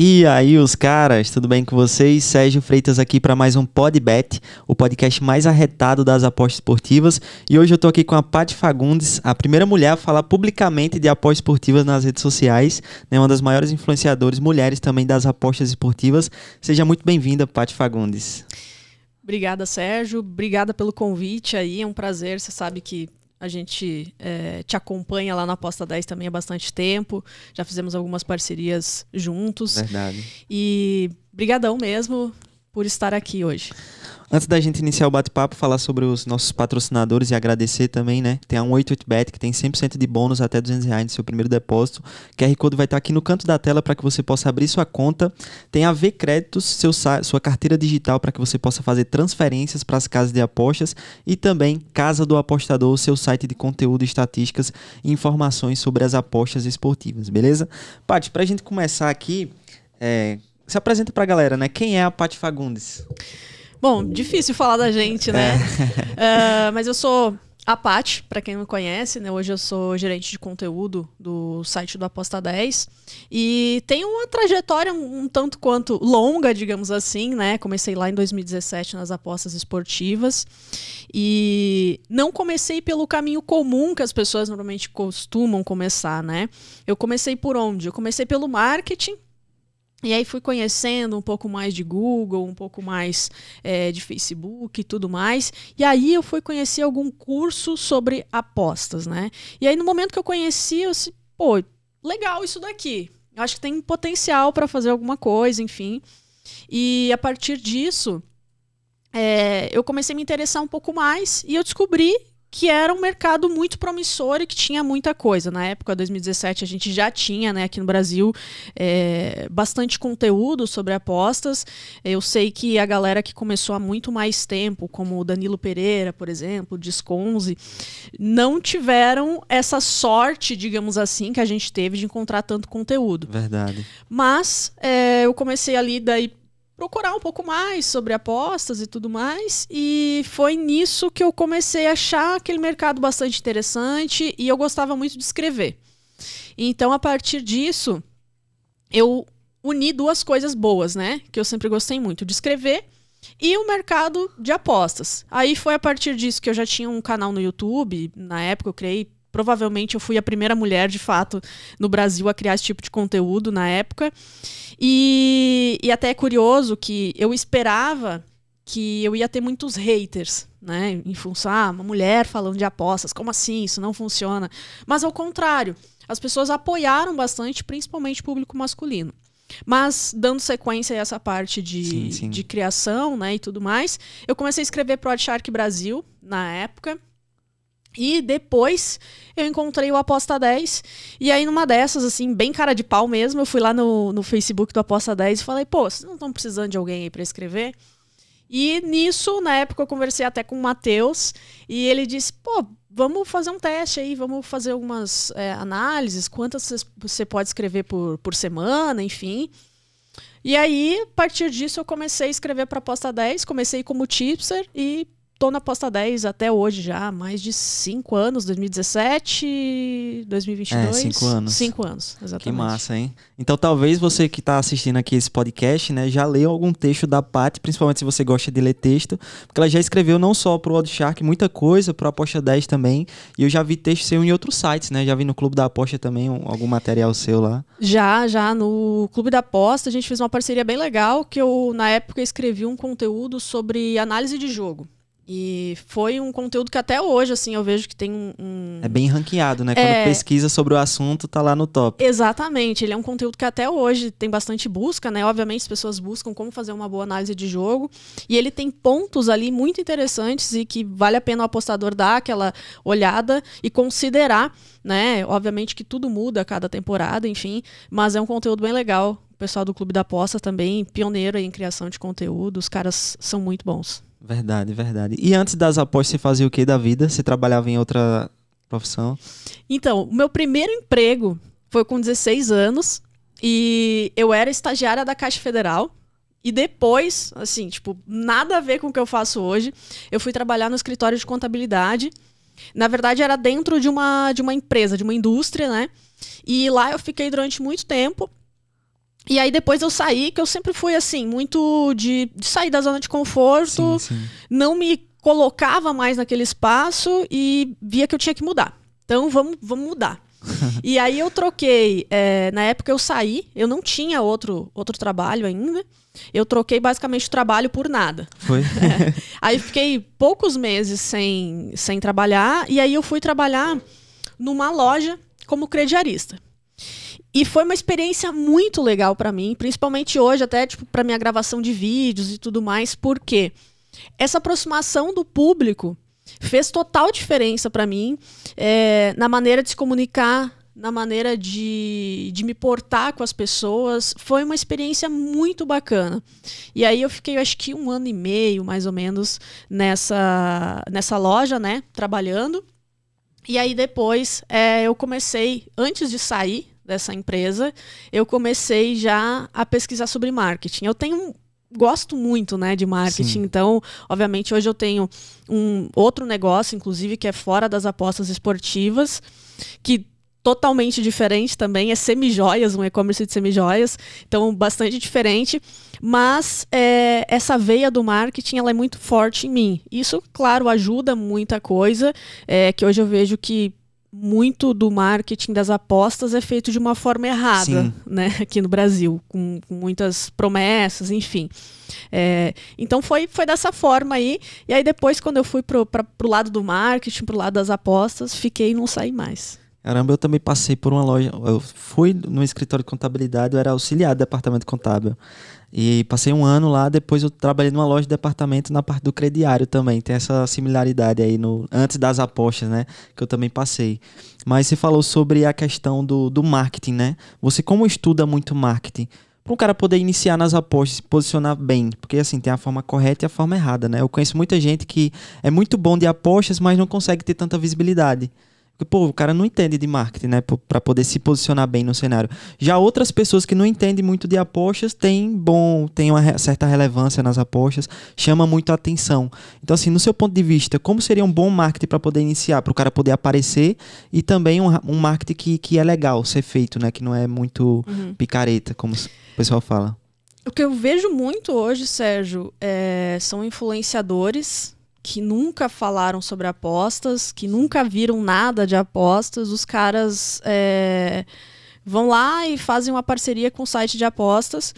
E aí, os caras, tudo bem com vocês? Sérgio Freitas aqui para mais um Podbet, o podcast mais arretado das apostas esportivas. E hoje eu tô aqui com a Paty Fagundes, a primeira mulher a falar publicamente de apostas esportivas nas redes sociais, né? uma das maiores influenciadoras mulheres também das apostas esportivas. Seja muito bem-vinda, Paty Fagundes. Obrigada, Sérgio. Obrigada pelo convite aí. É um prazer. Você sabe que a gente é, te acompanha lá na Aposta 10 também há bastante tempo. Já fizemos algumas parcerias juntos. Verdade. E brigadão mesmo por estar aqui hoje. Antes da gente iniciar o bate-papo, falar sobre os nossos patrocinadores e agradecer também, né? Tem a 188bet que tem 100% de bônus até 200 reais no seu primeiro depósito. QR Code vai estar aqui no canto da tela para que você possa abrir sua conta. Tem a V Créditos, seu, sua carteira digital para que você possa fazer transferências para as casas de apostas. E também Casa do Apostador, seu site de conteúdo, estatísticas e informações sobre as apostas esportivas, beleza? Paty, para a gente começar aqui, é, se apresenta pra galera, né? Quem é a Paty Fagundes? Bom, difícil falar da gente, né? É. uh, mas eu sou a Paty, para quem não conhece, né? Hoje eu sou gerente de conteúdo do site do Aposta 10 e tenho uma trajetória um, um tanto quanto longa, digamos assim, né? Comecei lá em 2017 nas apostas esportivas e não comecei pelo caminho comum que as pessoas normalmente costumam começar, né? Eu comecei por onde? Eu comecei pelo marketing, e aí fui conhecendo um pouco mais de Google, um pouco mais é, de Facebook e tudo mais. E aí eu fui conhecer algum curso sobre apostas, né? E aí no momento que eu conheci, eu disse, pô, legal isso daqui. Eu acho que tem potencial para fazer alguma coisa, enfim. E a partir disso, é, eu comecei a me interessar um pouco mais e eu descobri que era um mercado muito promissor e que tinha muita coisa. Na época, 2017, a gente já tinha né, aqui no Brasil é, bastante conteúdo sobre apostas. Eu sei que a galera que começou há muito mais tempo, como o Danilo Pereira, por exemplo, Disconze, não tiveram essa sorte, digamos assim, que a gente teve de encontrar tanto conteúdo. Verdade. Mas é, eu comecei ali daí procurar um pouco mais sobre apostas e tudo mais. E foi nisso que eu comecei a achar aquele mercado bastante interessante e eu gostava muito de escrever. Então, a partir disso, eu uni duas coisas boas, né? Que eu sempre gostei muito de escrever e o mercado de apostas. Aí foi a partir disso que eu já tinha um canal no YouTube. Na época eu criei, provavelmente eu fui a primeira mulher de fato no Brasil a criar esse tipo de conteúdo na época. E, e até é curioso que eu esperava que eu ia ter muitos haters, né? Em função, ah, uma mulher falando de apostas, como assim? Isso não funciona. Mas ao contrário, as pessoas apoiaram bastante, principalmente o público masculino. Mas, dando sequência a essa parte de, sim, sim. de criação né, e tudo mais, eu comecei a escrever para o Shark Brasil na época. E depois eu encontrei o Aposta 10. E aí, numa dessas, assim, bem cara de pau mesmo, eu fui lá no, no Facebook do Aposta 10 e falei, pô, vocês não estão precisando de alguém aí para escrever? E nisso, na época, eu conversei até com o Matheus e ele disse, pô, vamos fazer um teste aí, vamos fazer algumas é, análises, quantas você pode escrever por, por semana, enfim. E aí, a partir disso, eu comecei a escrever para Aposta 10, comecei como tipster e tô na posta 10 até hoje já, mais de 5 anos, 2017, 2022. 5 anos. 5 anos, exatamente. Que massa, hein? Então talvez você que está assistindo aqui esse podcast, né, já leu algum texto da Paty, principalmente se você gosta de ler texto, porque ela já escreveu não só para o Odd Shark, muita coisa, para a Aposta 10 também, e eu já vi texto seu em outros sites, né? Já vi no Clube da Aposta também um, algum material seu lá. Já, já no Clube da Aposta a gente fez uma parceria bem legal que eu na época escrevi um conteúdo sobre análise de jogo. E foi um conteúdo que até hoje, assim, eu vejo que tem um. um... É bem ranqueado, né? Quando é. pesquisa sobre o assunto, tá lá no top. Exatamente. Ele é um conteúdo que até hoje tem bastante busca, né? Obviamente as pessoas buscam como fazer uma boa análise de jogo. E ele tem pontos ali muito interessantes e que vale a pena o apostador dar aquela olhada e considerar, né? Obviamente que tudo muda a cada temporada, enfim. Mas é um conteúdo bem legal. O pessoal do Clube da Aposta também, pioneiro em criação de conteúdo. Os caras são muito bons. Verdade, verdade. E antes das apostas, você fazia o que da vida? Você trabalhava em outra profissão? Então, o meu primeiro emprego foi com 16 anos e eu era estagiária da Caixa Federal. E depois, assim, tipo, nada a ver com o que eu faço hoje, eu fui trabalhar no escritório de contabilidade. Na verdade, era dentro de uma, de uma empresa, de uma indústria, né? E lá eu fiquei durante muito tempo. E aí depois eu saí, que eu sempre fui assim, muito de, de sair da zona de conforto, sim, sim. não me colocava mais naquele espaço e via que eu tinha que mudar. Então vamos, vamos mudar. e aí eu troquei. É, na época eu saí, eu não tinha outro, outro trabalho ainda. Eu troquei basicamente o trabalho por nada. Foi? É. Aí fiquei poucos meses sem, sem trabalhar, e aí eu fui trabalhar numa loja como crediarista. E foi uma experiência muito legal para mim, principalmente hoje, até tipo para minha gravação de vídeos e tudo mais, porque essa aproximação do público fez total diferença para mim é, na maneira de se comunicar, na maneira de, de me portar com as pessoas. Foi uma experiência muito bacana. E aí eu fiquei, acho que um ano e meio, mais ou menos, nessa, nessa loja, né? Trabalhando. E aí depois é, eu comecei, antes de sair dessa empresa, eu comecei já a pesquisar sobre marketing. Eu tenho gosto muito, né, de marketing. Sim. Então, obviamente, hoje eu tenho um outro negócio, inclusive, que é fora das apostas esportivas, que totalmente diferente também, é semijoias, um e-commerce de semijoias, então bastante diferente, mas é, essa veia do marketing ela é muito forte em mim. Isso, claro, ajuda muita coisa, é, que hoje eu vejo que muito do marketing das apostas é feito de uma forma errada, Sim. né? Aqui no Brasil, com, com muitas promessas, enfim. É, então foi, foi dessa forma aí. E aí depois, quando eu fui pro, pra, pro lado do marketing, pro lado das apostas, fiquei e não saí mais. Caramba, eu também passei por uma loja. Eu fui no escritório de contabilidade, eu era auxiliar do departamento contábil. E passei um ano lá, depois eu trabalhei numa loja de departamento na parte do crediário também. Tem essa similaridade aí no antes das apostas, né? Que eu também passei. Mas você falou sobre a questão do, do marketing, né? Você como estuda muito marketing? Para um cara poder iniciar nas apostas, se posicionar bem, porque assim, tem a forma correta e a forma errada, né? Eu conheço muita gente que é muito bom de apostas, mas não consegue ter tanta visibilidade. Porque, pô, o cara não entende de marketing, né? Para poder se posicionar bem no cenário. Já outras pessoas que não entendem muito de apostas têm bom, tem uma certa relevância nas apostas, chama muito a atenção. Então, assim, no seu ponto de vista, como seria um bom marketing para poder iniciar, para o cara poder aparecer e também um, um marketing que, que é legal ser feito, né? Que não é muito uhum. picareta, como o pessoal fala. O que eu vejo muito hoje, Sérgio, é, são influenciadores que nunca falaram sobre apostas, que nunca viram nada de apostas, os caras é, vão lá e fazem uma parceria com o site de apostas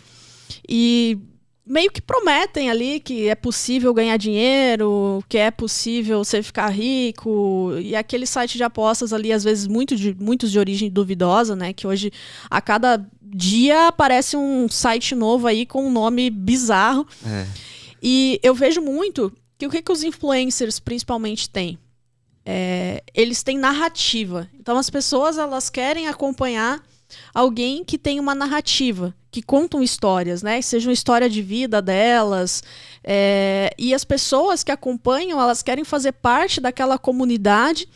e meio que prometem ali que é possível ganhar dinheiro, que é possível você ficar rico e aquele site de apostas ali às vezes muito de, muitos de origem duvidosa, né? Que hoje a cada dia aparece um site novo aí com um nome bizarro. É. E eu vejo muito que o que, que os influencers principalmente têm? É, eles têm narrativa. Então as pessoas elas querem acompanhar alguém que tem uma narrativa, que contam histórias, né? Seja uma história de vida delas. É, e as pessoas que acompanham, elas querem fazer parte daquela comunidade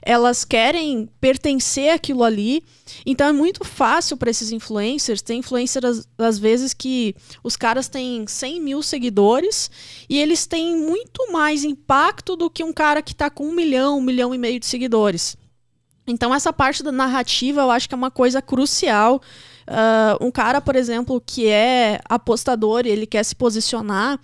elas querem pertencer àquilo ali. Então é muito fácil para esses influencers. Tem influencers, às vezes, que os caras têm 100 mil seguidores e eles têm muito mais impacto do que um cara que está com um milhão, um milhão e meio de seguidores. Então, essa parte da narrativa eu acho que é uma coisa crucial. Uh, um cara, por exemplo, que é apostador e ele quer se posicionar,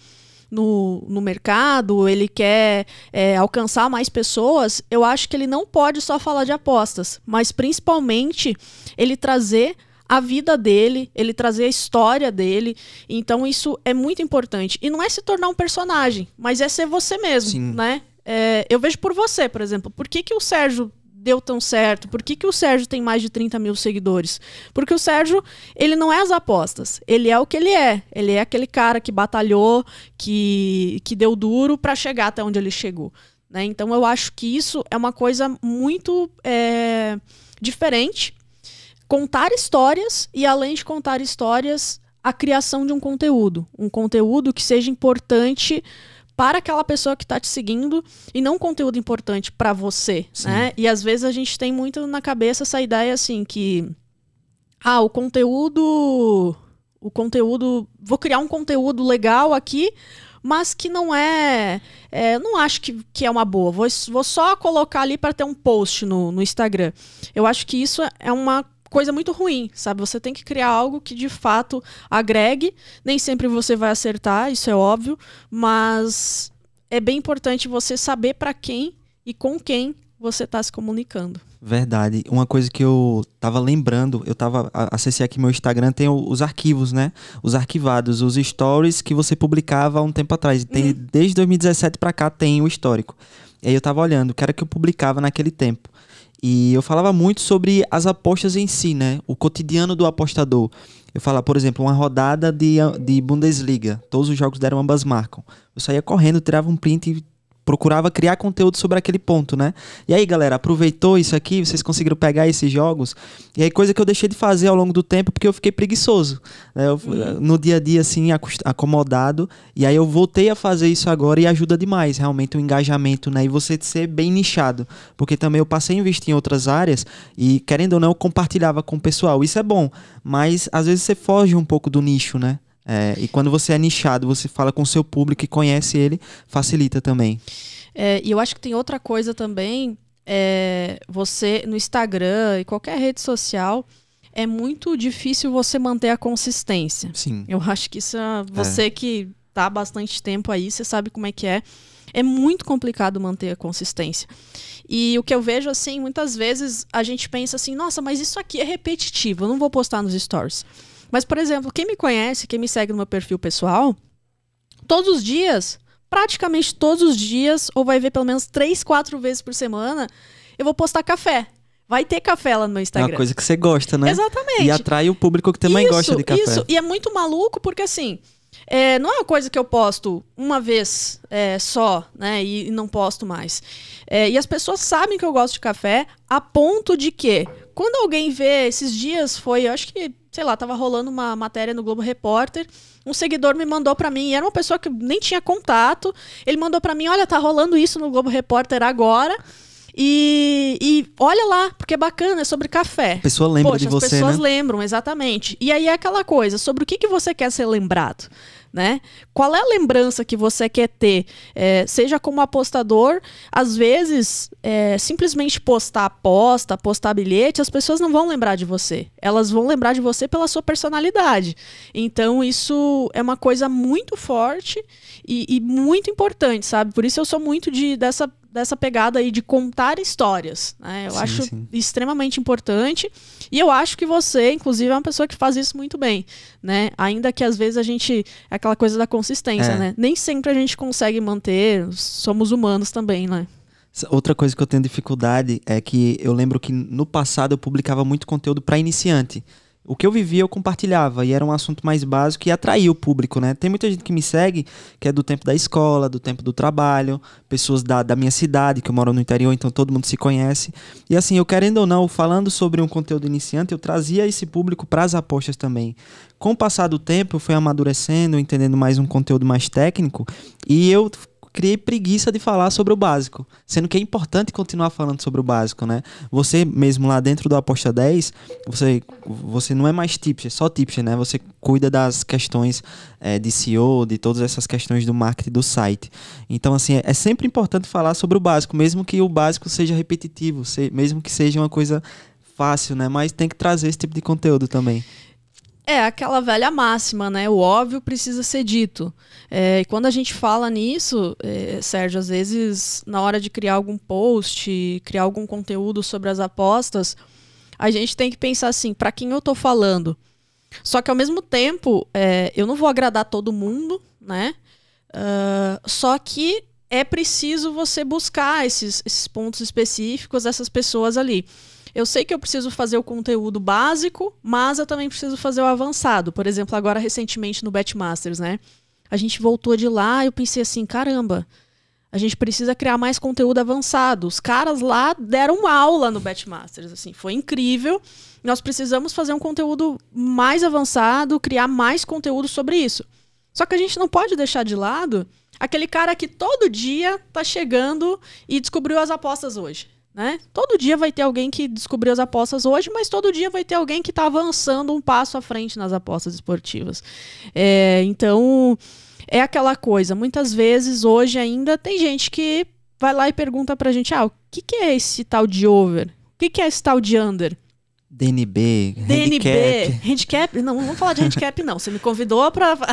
no, no mercado, ele quer é, alcançar mais pessoas, eu acho que ele não pode só falar de apostas, mas principalmente ele trazer a vida dele, ele trazer a história dele. Então isso é muito importante. E não é se tornar um personagem, mas é ser você mesmo, Sim. né? É, eu vejo por você, por exemplo. Por que, que o Sérgio deu tão certo? Por que, que o Sérgio tem mais de 30 mil seguidores? Porque o Sérgio, ele não é as apostas. Ele é o que ele é. Ele é aquele cara que batalhou, que, que deu duro para chegar até onde ele chegou. Né? Então eu acho que isso é uma coisa muito é, diferente. Contar histórias e, além de contar histórias, a criação de um conteúdo. Um conteúdo que seja importante para aquela pessoa que está te seguindo e não conteúdo importante para você, Sim. né? E às vezes a gente tem muito na cabeça essa ideia assim que ah, o conteúdo o conteúdo, vou criar um conteúdo legal aqui, mas que não é, é não acho que, que é uma boa. Vou, vou só colocar ali para ter um post no, no Instagram. Eu acho que isso é uma coisa muito ruim, sabe? Você tem que criar algo que de fato agregue. Nem sempre você vai acertar, isso é óbvio, mas é bem importante você saber para quem e com quem você está se comunicando. Verdade. Uma coisa que eu tava lembrando, eu tava acessei aqui meu Instagram, tem os arquivos, né? Os arquivados, os stories que você publicava há um tempo atrás. Tem, hum. Desde 2017 para cá tem o histórico. E aí eu tava olhando, o que era que eu publicava naquele tempo. E eu falava muito sobre as apostas em si, né? O cotidiano do apostador. Eu falava, por exemplo, uma rodada de, de Bundesliga. Todos os jogos deram ambas marcam. Eu saía correndo, tirava um print e procurava criar conteúdo sobre aquele ponto, né? E aí, galera, aproveitou isso aqui? Vocês conseguiram pegar esses jogos? E aí, coisa que eu deixei de fazer ao longo do tempo porque eu fiquei preguiçoso. Né? Eu, uhum. eh, no dia a dia, assim, acomodado. E aí, eu voltei a fazer isso agora e ajuda demais, realmente, o engajamento, né? E você ser bem nichado. Porque também eu passei a investir em outras áreas e, querendo ou não, eu compartilhava com o pessoal. Isso é bom, mas às vezes você foge um pouco do nicho, né? É, e quando você é nichado, você fala com o seu público e conhece ele, facilita também. É, e eu acho que tem outra coisa também. É, você no Instagram e qualquer rede social é muito difícil você manter a consistência. Sim. Eu acho que isso é é. você que tá há bastante tempo aí, você sabe como é que é. É muito complicado manter a consistência. E o que eu vejo assim, muitas vezes a gente pensa assim, nossa, mas isso aqui é repetitivo, eu não vou postar nos stories. Mas, por exemplo, quem me conhece, quem me segue no meu perfil pessoal, todos os dias, praticamente todos os dias, ou vai ver pelo menos três, quatro vezes por semana, eu vou postar café. Vai ter café lá no meu Instagram. É uma coisa que você gosta, né? Exatamente. E atrai o público que também isso, gosta de café. Isso, e é muito maluco porque assim. É, não é uma coisa que eu posto uma vez é, só, né? E, e, não posto mais. É, e as pessoas sabem que eu gosto de café a ponto de que, quando alguém vê, esses dias foi, eu acho que, sei lá, tava rolando uma matéria no Globo Repórter, um seguidor me mandou para mim, era uma pessoa que nem tinha contato, ele mandou para mim, olha, tá rolando isso no Globo Repórter agora. E, e, olha lá, porque é bacana, é sobre café. A pessoa lembra Poxa, de você, as pessoas né? lembram, exatamente. E aí é aquela coisa, sobre o que, que você quer ser lembrado né? Qual é a lembrança que você quer ter? É, seja como apostador, às vezes é, simplesmente postar aposta, postar bilhete, as pessoas não vão lembrar de você. Elas vão lembrar de você pela sua personalidade. Então isso é uma coisa muito forte e, e muito importante, sabe? Por isso eu sou muito de dessa dessa pegada aí de contar histórias. Né? Eu sim, acho sim. extremamente importante. E eu acho que você, inclusive, é uma pessoa que faz isso muito bem. Né? Ainda que às vezes a gente. É aquela coisa da consistência, é. né? Nem sempre a gente consegue manter. Somos humanos também, né? Outra coisa que eu tenho dificuldade é que eu lembro que no passado eu publicava muito conteúdo para iniciante o que eu vivia eu compartilhava e era um assunto mais básico e atraía o público, né? Tem muita gente que me segue que é do tempo da escola, do tempo do trabalho, pessoas da, da minha cidade, que eu moro no interior, então todo mundo se conhece. E assim, eu querendo ou não, falando sobre um conteúdo iniciante, eu trazia esse público para as apostas também. Com o passar do tempo, eu fui amadurecendo, entendendo mais um conteúdo mais técnico e eu criei preguiça de falar sobre o básico, sendo que é importante continuar falando sobre o básico, né? Você mesmo lá dentro do Aposta 10, você, você não é mais tipster, é só tipster, né? Você cuida das questões é, de SEO, de todas essas questões do marketing do site. Então, assim, é, é sempre importante falar sobre o básico, mesmo que o básico seja repetitivo, se, mesmo que seja uma coisa fácil, né? Mas tem que trazer esse tipo de conteúdo também. É aquela velha máxima, né? O óbvio precisa ser dito. É, e quando a gente fala nisso, é, Sérgio, às vezes na hora de criar algum post, criar algum conteúdo sobre as apostas, a gente tem que pensar assim: para quem eu estou falando? Só que ao mesmo tempo, é, eu não vou agradar todo mundo, né? Uh, só que é preciso você buscar esses, esses pontos específicos dessas pessoas ali eu sei que eu preciso fazer o conteúdo básico, mas eu também preciso fazer o avançado. Por exemplo, agora recentemente no Batmasters, né? A gente voltou de lá e eu pensei assim, caramba, a gente precisa criar mais conteúdo avançado. Os caras lá deram aula no Batmasters, assim, foi incrível. Nós precisamos fazer um conteúdo mais avançado, criar mais conteúdo sobre isso. Só que a gente não pode deixar de lado aquele cara que todo dia tá chegando e descobriu as apostas hoje. Né? Todo dia vai ter alguém que descobriu as apostas hoje, mas todo dia vai ter alguém que está avançando um passo à frente nas apostas esportivas. É, então, é aquela coisa. Muitas vezes, hoje ainda, tem gente que vai lá e pergunta para a gente: ah, o que, que é esse tal de over? O que, que é esse tal de under? DNB, DNB, handicap. handicap. Não, não vamos falar de handicap, não. Você me convidou para.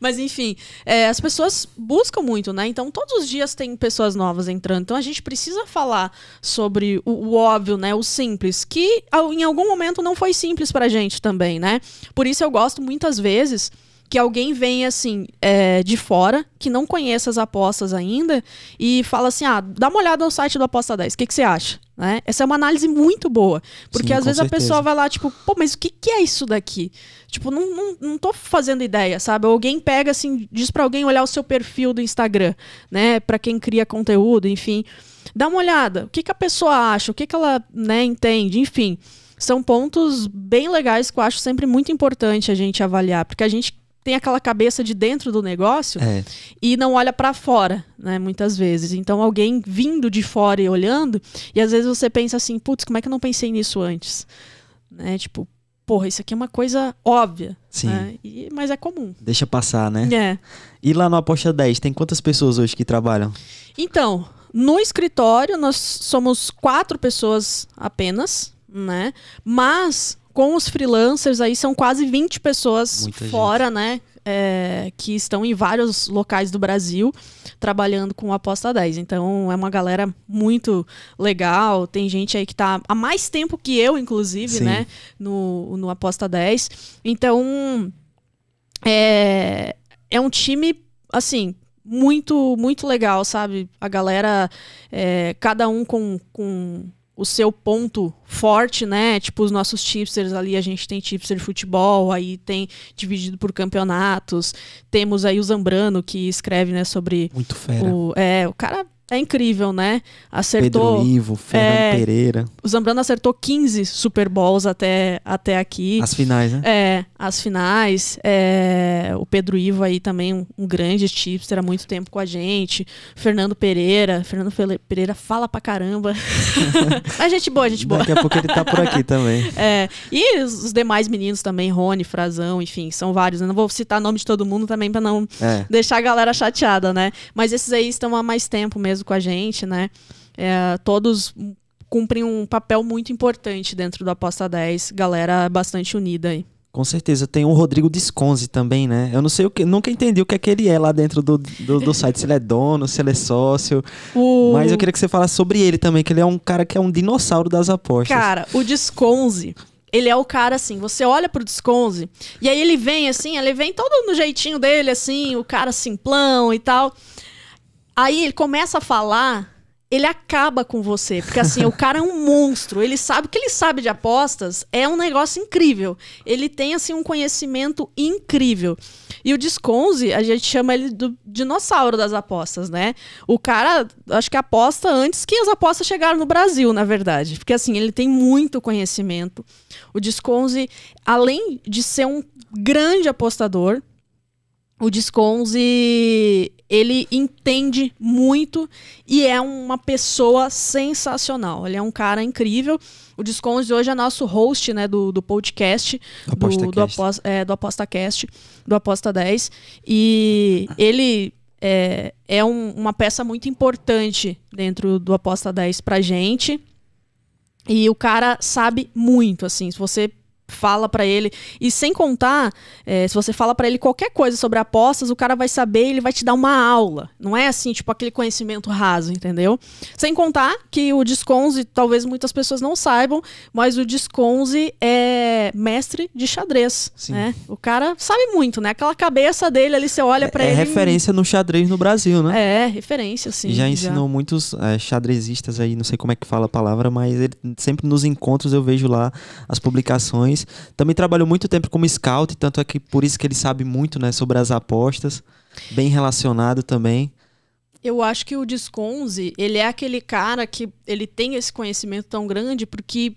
Mas enfim, é, as pessoas buscam muito, né? Então todos os dias tem pessoas novas entrando. Então a gente precisa falar sobre o, o óbvio, né? O simples, que em algum momento não foi simples pra gente também, né? Por isso eu gosto muitas vezes que alguém venha assim é, de fora, que não conheça as apostas ainda, e fala assim: ah, dá uma olhada no site do Aposta 10, o que, que você acha? Né? Essa é uma análise muito boa. Porque Sim, às vezes certeza. a pessoa vai lá, tipo, pô, mas o que, que é isso daqui? Tipo, não, não, não tô fazendo ideia, sabe? Alguém pega, assim, diz para alguém olhar o seu perfil do Instagram, né? Pra quem cria conteúdo, enfim. Dá uma olhada, o que, que a pessoa acha, o que, que ela né, entende, enfim. São pontos bem legais que eu acho sempre muito importante a gente avaliar, porque a gente tem aquela cabeça de dentro do negócio é. e não olha para fora, né? Muitas vezes. Então alguém vindo de fora e olhando, e às vezes você pensa assim, putz, como é que eu não pensei nisso antes? Né? Tipo, porra, isso aqui é uma coisa óbvia. Sim. Né? E, mas é comum. Deixa passar, né? É. E lá no Aposta 10, tem quantas pessoas hoje que trabalham? Então, no escritório nós somos quatro pessoas apenas, né? Mas com os freelancers, aí são quase 20 pessoas Muita fora, gente. né? É, que estão em vários locais do Brasil trabalhando com Aposta 10. Então é uma galera muito legal. Tem gente aí que está há mais tempo que eu, inclusive, Sim. né? No, no Aposta 10. Então é, é um time, assim, muito, muito legal, sabe? A galera, é, cada um com, com o seu ponto forte, né? Tipo os nossos tipsters ali, a gente tem tipster de futebol, aí tem dividido por campeonatos. Temos aí o Zambrano que escreve, né, sobre Muito fera. o é, o cara é incrível, né? Acertou. Pedro Ivo, Fernando é, Pereira. O Zambrano acertou 15 Super Bowls até, até aqui. As finais, né? É, as finais. É, o Pedro Ivo aí também, um, um grande tipster há muito tempo com a gente. Fernando Pereira. Fernando Pereira fala pra caramba. Mas gente boa, gente boa. Daqui a pouco ele tá por aqui também. É, e os demais meninos também, Rony, Frazão, enfim, são vários. Eu né? não vou citar nome de todo mundo também pra não é. deixar a galera chateada, né? Mas esses aí estão há mais tempo mesmo mesmo com a gente, né? É, todos cumprem um papel muito importante dentro do Aposta 10. Galera bastante unida aí. Com certeza. Tem o Rodrigo Disconzi também, né? Eu não sei o que. Nunca entendi o que é que ele é lá dentro do, do, do site. se ele é dono, se ele é sócio. O... Mas eu queria que você falasse sobre ele também, que ele é um cara que é um dinossauro das apostas. Cara, o Disconzi. Ele é o cara assim, você olha pro Disconze e aí ele vem assim, ele vem todo no jeitinho dele assim, o cara simplão e tal. Aí ele começa a falar, ele acaba com você. Porque assim, o cara é um monstro. Ele sabe o que ele sabe de apostas, é um negócio incrível. Ele tem, assim, um conhecimento incrível. E o Disconze, a gente chama ele do dinossauro das apostas, né? O cara, acho que aposta antes que as apostas chegaram no Brasil, na verdade. Porque assim, ele tem muito conhecimento. O Disconze, além de ser um grande apostador, o Disconze, ele entende muito e é uma pessoa sensacional. Ele é um cara incrível. O Disconze hoje é nosso host né, do, do podcast, do, do, do, apos, é, do ApostaCast, do Aposta 10. E ele é, é um, uma peça muito importante dentro do Aposta 10 pra gente. E o cara sabe muito, assim. Se você fala para ele. E sem contar, é, se você fala para ele qualquer coisa sobre apostas, o cara vai saber, ele vai te dar uma aula. Não é assim, tipo, aquele conhecimento raso, entendeu? Sem contar que o Disconze, talvez muitas pessoas não saibam, mas o Disconze é mestre de xadrez, Sim. né? O cara sabe muito, né? Aquela cabeça dele ali, você olha é, para é, ele... É referência no xadrez no Brasil, né? É, referência, sim. Já ensinou já. muitos é, xadrezistas aí, não sei como é que fala a palavra, mas ele, sempre nos encontros eu vejo lá as publicações também trabalhou muito tempo como scout, tanto é que por isso que ele sabe muito né, sobre as apostas. Bem relacionado também. Eu acho que o Disconze, ele é aquele cara que ele tem esse conhecimento tão grande porque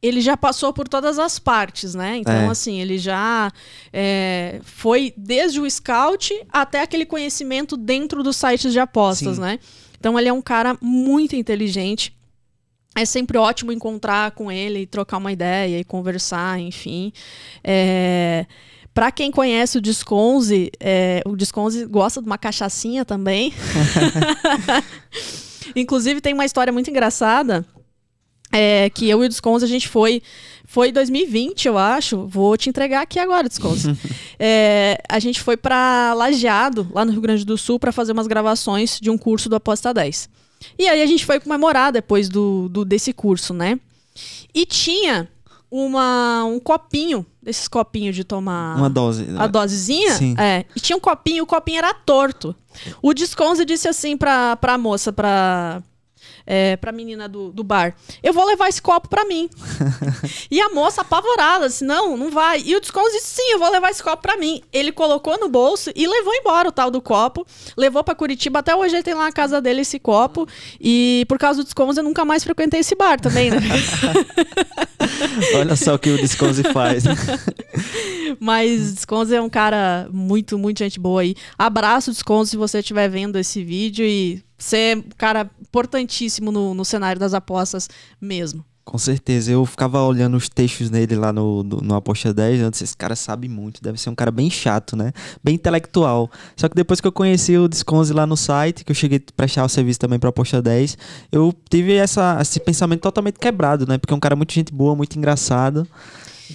ele já passou por todas as partes, né? Então, é. assim, ele já é, foi desde o scout até aquele conhecimento dentro dos sites de apostas, Sim. né? Então, ele é um cara muito inteligente é sempre ótimo encontrar com ele e trocar uma ideia e conversar, enfim. É, para quem conhece o Disconze, é, o Disconze gosta de uma cachaçinha também. Inclusive tem uma história muito engraçada. É, que eu e o Disconze, a gente foi. Foi 2020, eu acho. Vou te entregar aqui agora, Disconze. é, a gente foi para Lajeado, lá no Rio Grande do Sul, para fazer umas gravações de um curso do Aposta 10. E aí a gente foi comemorar depois do, do desse curso, né? E tinha uma, um copinho, desses copinhos de tomar. Uma dose. A né? dosezinha? Sim. É. E tinha um copinho, o copinho era torto. O Disconze disse assim pra, pra moça, pra, é, pra menina do, do bar: Eu vou levar esse copo pra mim. e a moça, apavorada, assim: Não, não vai. E o Discons disse: Sim, eu vou levar esse copo pra mim. Ele colocou no bolso e levou embora o tal do copo, levou pra Curitiba. Até hoje ele tem lá na casa dele esse copo. E por causa do Discons, eu nunca mais frequentei esse bar também, né? Olha só o que o Disconze faz. Né? Mas Disconze é um cara muito, muito gente boa aí. Abraço, Disconze, se você estiver vendo esse vídeo e ser é um cara importantíssimo no, no cenário das apostas mesmo. Com certeza. Eu ficava olhando os textos dele lá no, no, no Aposta 10, antes esse cara sabe muito, deve ser um cara bem chato, né? Bem intelectual. Só que depois que eu conheci o Desconze lá no site, que eu cheguei a prestar o serviço também para Aposta 10, eu tive essa, esse pensamento totalmente quebrado, né? Porque é um cara muito gente boa, muito engraçado.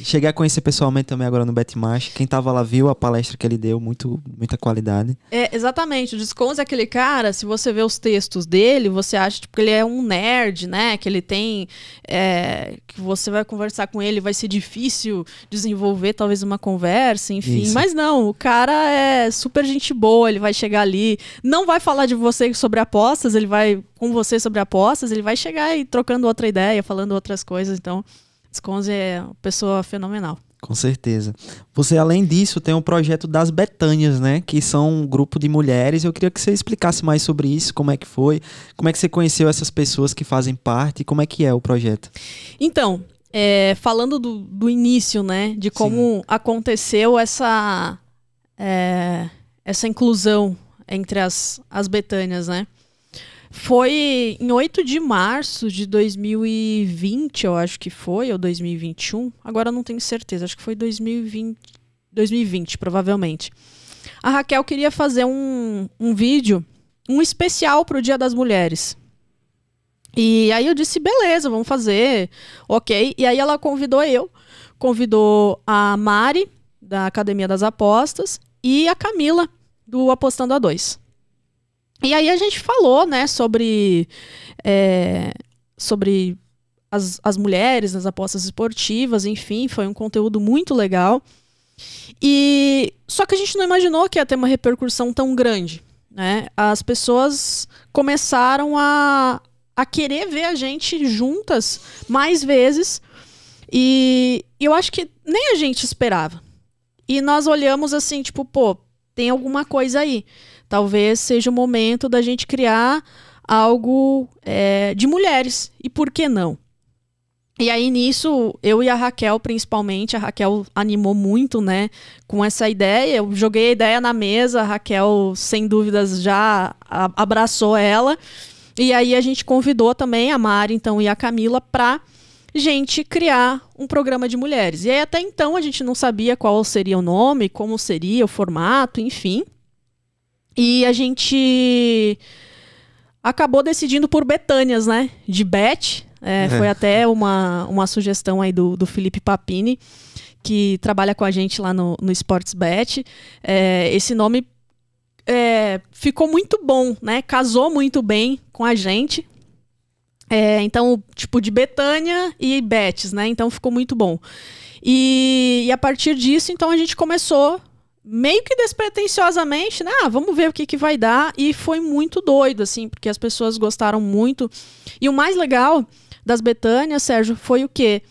Cheguei a conhecer pessoalmente também agora no Betmash. Quem tava lá viu a palestra que ele deu, muito, muita qualidade. É, exatamente. O Discons é aquele cara, se você vê os textos dele, você acha tipo, que ele é um nerd, né? Que ele tem. É, que você vai conversar com ele, vai ser difícil desenvolver talvez uma conversa, enfim. Isso. Mas não, o cara é super gente boa, ele vai chegar ali, não vai falar de você sobre apostas, ele vai com você sobre apostas, ele vai chegar e trocando outra ideia, falando outras coisas, então. Sconzi é uma pessoa fenomenal. Com certeza. Você, além disso, tem o um projeto das Betânias, né? Que são um grupo de mulheres. Eu queria que você explicasse mais sobre isso, como é que foi, como é que você conheceu essas pessoas que fazem parte, como é que é o projeto. Então, é, falando do, do, início, né? De como Sim. aconteceu essa, é, essa inclusão entre as, as Betânias, né? Foi em 8 de março de 2020, eu acho que foi, ou 2021. Agora não tenho certeza, acho que foi 2020, 2020 provavelmente. A Raquel queria fazer um, um vídeo, um especial para o Dia das Mulheres. E aí eu disse, beleza, vamos fazer, ok. E aí ela convidou eu, convidou a Mari, da Academia das Apostas, e a Camila, do Apostando a 2. E aí a gente falou, né, sobre. É, sobre as, as mulheres nas apostas esportivas, enfim, foi um conteúdo muito legal. E só que a gente não imaginou que ia ter uma repercussão tão grande, né? As pessoas começaram a, a querer ver a gente juntas mais vezes. E eu acho que nem a gente esperava. E nós olhamos assim, tipo, pô, tem alguma coisa aí. Talvez seja o momento da gente criar algo é, de mulheres. E por que não? E aí nisso, eu e a Raquel, principalmente, a Raquel animou muito, né, com essa ideia. Eu joguei a ideia na mesa, a Raquel, sem dúvidas, já abraçou ela. E aí a gente convidou também a Mari, então, e a Camila para gente criar um programa de mulheres. E aí, até então, a gente não sabia qual seria o nome, como seria o formato, enfim. E a gente acabou decidindo por Betânias, né? De Bet. É, é. Foi até uma, uma sugestão aí do, do Felipe Papini, que trabalha com a gente lá no, no Sportsbet. É, esse nome é, ficou muito bom, né? Casou muito bem com a gente, é, então, tipo, de Betânia e Betis, né? Então ficou muito bom. E, e, a partir disso, então, a gente começou meio que despretensiosamente, né? Ah, vamos ver o que, que vai dar. E foi muito doido, assim, porque as pessoas gostaram muito. E o mais legal das Betânias, Sérgio, foi o quê?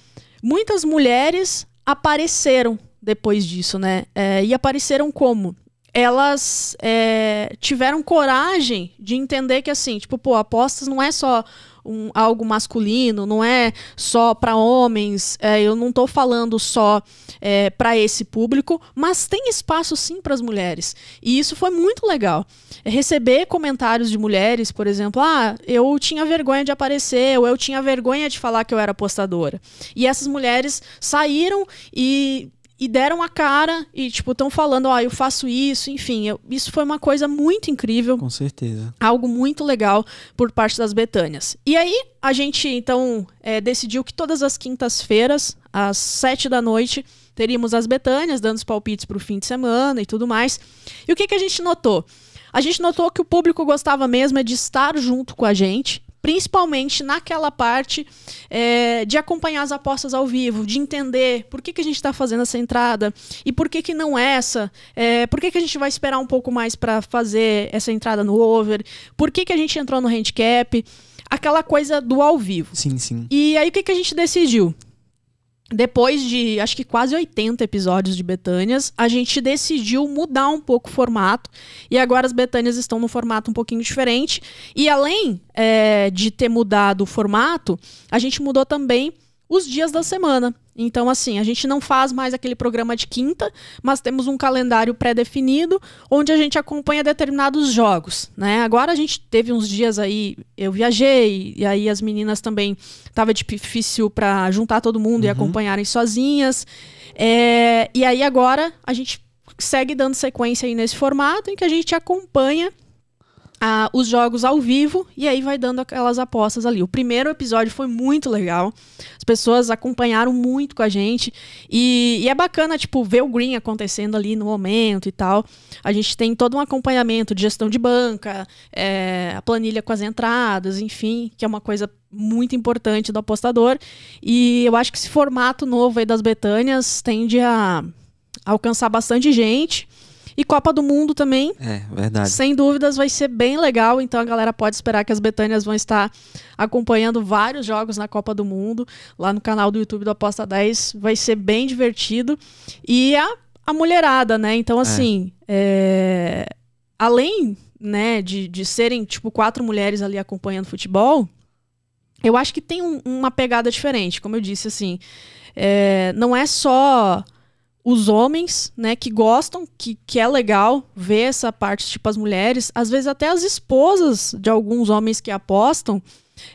Muitas mulheres apareceram depois disso, né? É, e apareceram como? Elas é, tiveram coragem de entender que, assim, tipo, pô, apostas não é só um, algo masculino, não é só para homens, é, eu não estou falando só é, para esse público, mas tem espaço sim para as mulheres. E isso foi muito legal. receber comentários de mulheres, por exemplo, ah, eu tinha vergonha de aparecer, ou eu tinha vergonha de falar que eu era postadora. E essas mulheres saíram e e deram a cara e, tipo, estão falando, ó, ah, eu faço isso, enfim. Eu, isso foi uma coisa muito incrível. Com certeza. Algo muito legal por parte das Betânias. E aí, a gente, então, é, decidiu que todas as quintas-feiras, às sete da noite, teríamos as Betânias dando os palpites para o fim de semana e tudo mais. E o que, que a gente notou? A gente notou que o público gostava mesmo é de estar junto com a gente principalmente naquela parte é, de acompanhar as apostas ao vivo, de entender por que, que a gente está fazendo essa entrada e por que, que não essa, é, por que, que a gente vai esperar um pouco mais para fazer essa entrada no over, por que, que a gente entrou no handicap, aquela coisa do ao vivo. Sim, sim. E aí o que, que a gente decidiu? depois de acho que quase 80 episódios de Betânias, a gente decidiu mudar um pouco o formato. E agora as Betânias estão no formato um pouquinho diferente. E além é, de ter mudado o formato, a gente mudou também os dias da semana. Então, assim, a gente não faz mais aquele programa de quinta, mas temos um calendário pré-definido onde a gente acompanha determinados jogos. Né? Agora a gente teve uns dias aí, eu viajei, e aí as meninas também estava difícil para juntar todo mundo uhum. e acompanharem sozinhas. É, e aí agora a gente segue dando sequência aí nesse formato em que a gente acompanha os jogos ao vivo e aí vai dando aquelas apostas ali. O primeiro episódio foi muito legal, as pessoas acompanharam muito com a gente e, e, é bacana, tipo, ver o green acontecendo ali no momento e tal. A gente tem todo um acompanhamento de gestão de banca, é, a planilha com as entradas, enfim, que é uma coisa muito importante do apostador. E eu acho que esse formato novo aí das Betânias tende a alcançar bastante gente e Copa do Mundo também. É, verdade. Sem dúvidas vai ser bem legal, então a galera pode esperar que as Betânias vão estar acompanhando vários jogos na Copa do Mundo, lá no canal do YouTube do Aposta 10. Vai ser bem divertido. E a, a mulherada, né? Então, é. assim, é. É... além né, de, de serem, tipo, quatro mulheres ali acompanhando futebol, eu acho que tem um, uma pegada diferente. Como eu disse, assim, é... não é só os homens, né, que gostam, que, que é legal ver essa parte, tipo as mulheres, às vezes até as esposas de alguns homens que apostam,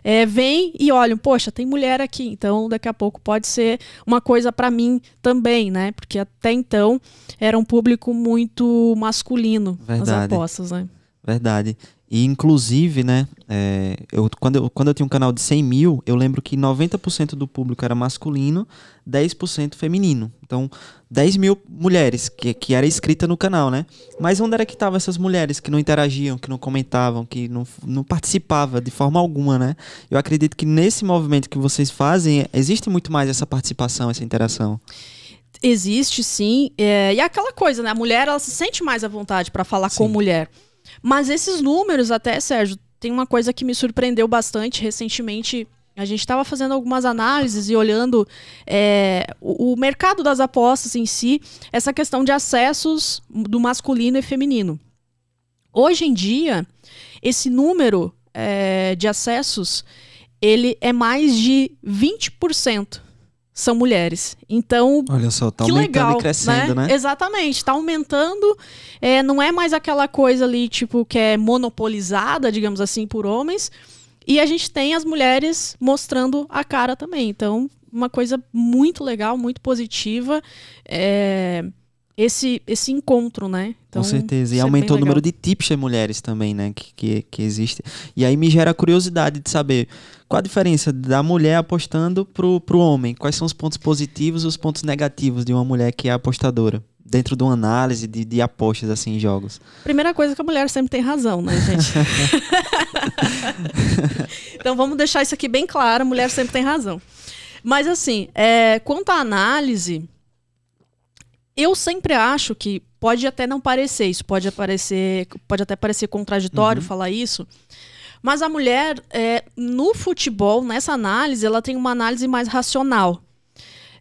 é, vêm e olham, poxa, tem mulher aqui, então daqui a pouco pode ser uma coisa para mim também, né? Porque até então era um público muito masculino Verdade. as apostas, né? Verdade. E inclusive, né, é, eu, quando, eu, quando eu tinha um canal de 100 mil, eu lembro que 90% do público era masculino, 10% feminino. Então, 10 mil mulheres que, que era escrita no canal, né? Mas onde era que estavam essas mulheres que não interagiam, que não comentavam, que não, não participavam de forma alguma, né? Eu acredito que nesse movimento que vocês fazem, existe muito mais essa participação, essa interação. Existe, sim. É, e é aquela coisa, né? A mulher, ela se sente mais à vontade para falar sim. com mulher. Mas esses números, até, Sérgio, tem uma coisa que me surpreendeu bastante recentemente. A gente estava fazendo algumas análises e olhando é, o, o, mercado das apostas em si, essa questão de acessos do masculino e feminino. Hoje em dia, esse número é, de acessos ele é mais de 20% são mulheres. Então, olha só, tá aumentando legal, e né? crescendo, né? né? Exatamente, tá aumentando. É, não é mais aquela coisa ali tipo que é monopolizada, digamos assim, por homens. E a gente tem as mulheres mostrando a cara também. Então, uma coisa muito legal, muito positiva. É esse, esse encontro, né? Então, Com certeza. E é aumentou o número de tips de mulheres também, né? Que, que, que existe. E aí me gera curiosidade de saber qual a diferença da mulher apostando pro, pro homem. Quais são os pontos positivos e os pontos negativos de uma mulher que é apostadora? Dentro de uma análise de, de apostas, assim, em jogos. Primeira coisa é que a mulher sempre tem razão, né, gente? então vamos deixar isso aqui bem claro, a mulher sempre tem razão. Mas assim, é, quanto à análise, eu sempre acho que pode até não parecer isso, pode aparecer, pode até parecer contraditório uhum. falar isso. Mas a mulher, é, no futebol, nessa análise, ela tem uma análise mais racional.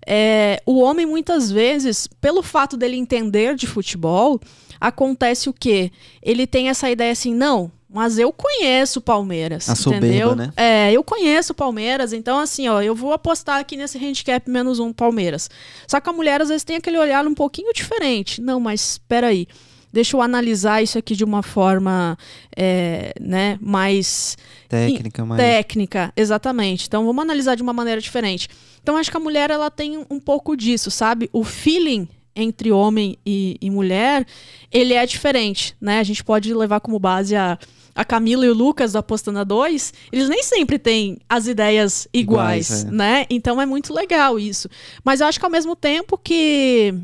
É, o homem, muitas vezes, pelo fato dele entender de futebol, acontece o quê? Ele tem essa ideia assim, não, mas eu conheço o Palmeiras, a soberba, entendeu? Né? É, eu conheço o Palmeiras, então assim, ó, eu vou apostar aqui nesse handicap menos um Palmeiras. Só que a mulher às vezes tem aquele olhar um pouquinho diferente. Não, mas espera aí, deixa eu analisar isso aqui de uma forma, é, né, mais técnica, mais técnica, exatamente. Então vamos analisar de uma maneira diferente. Então acho que a mulher ela tem um pouco disso, sabe? O feeling entre homem e, e, mulher, ele é diferente, né? A gente pode levar como base a, a Camila e o Lucas do a 2, eles nem sempre têm as ideias iguais, iguais é. né? Então é muito legal isso. Mas eu acho que ao mesmo tempo que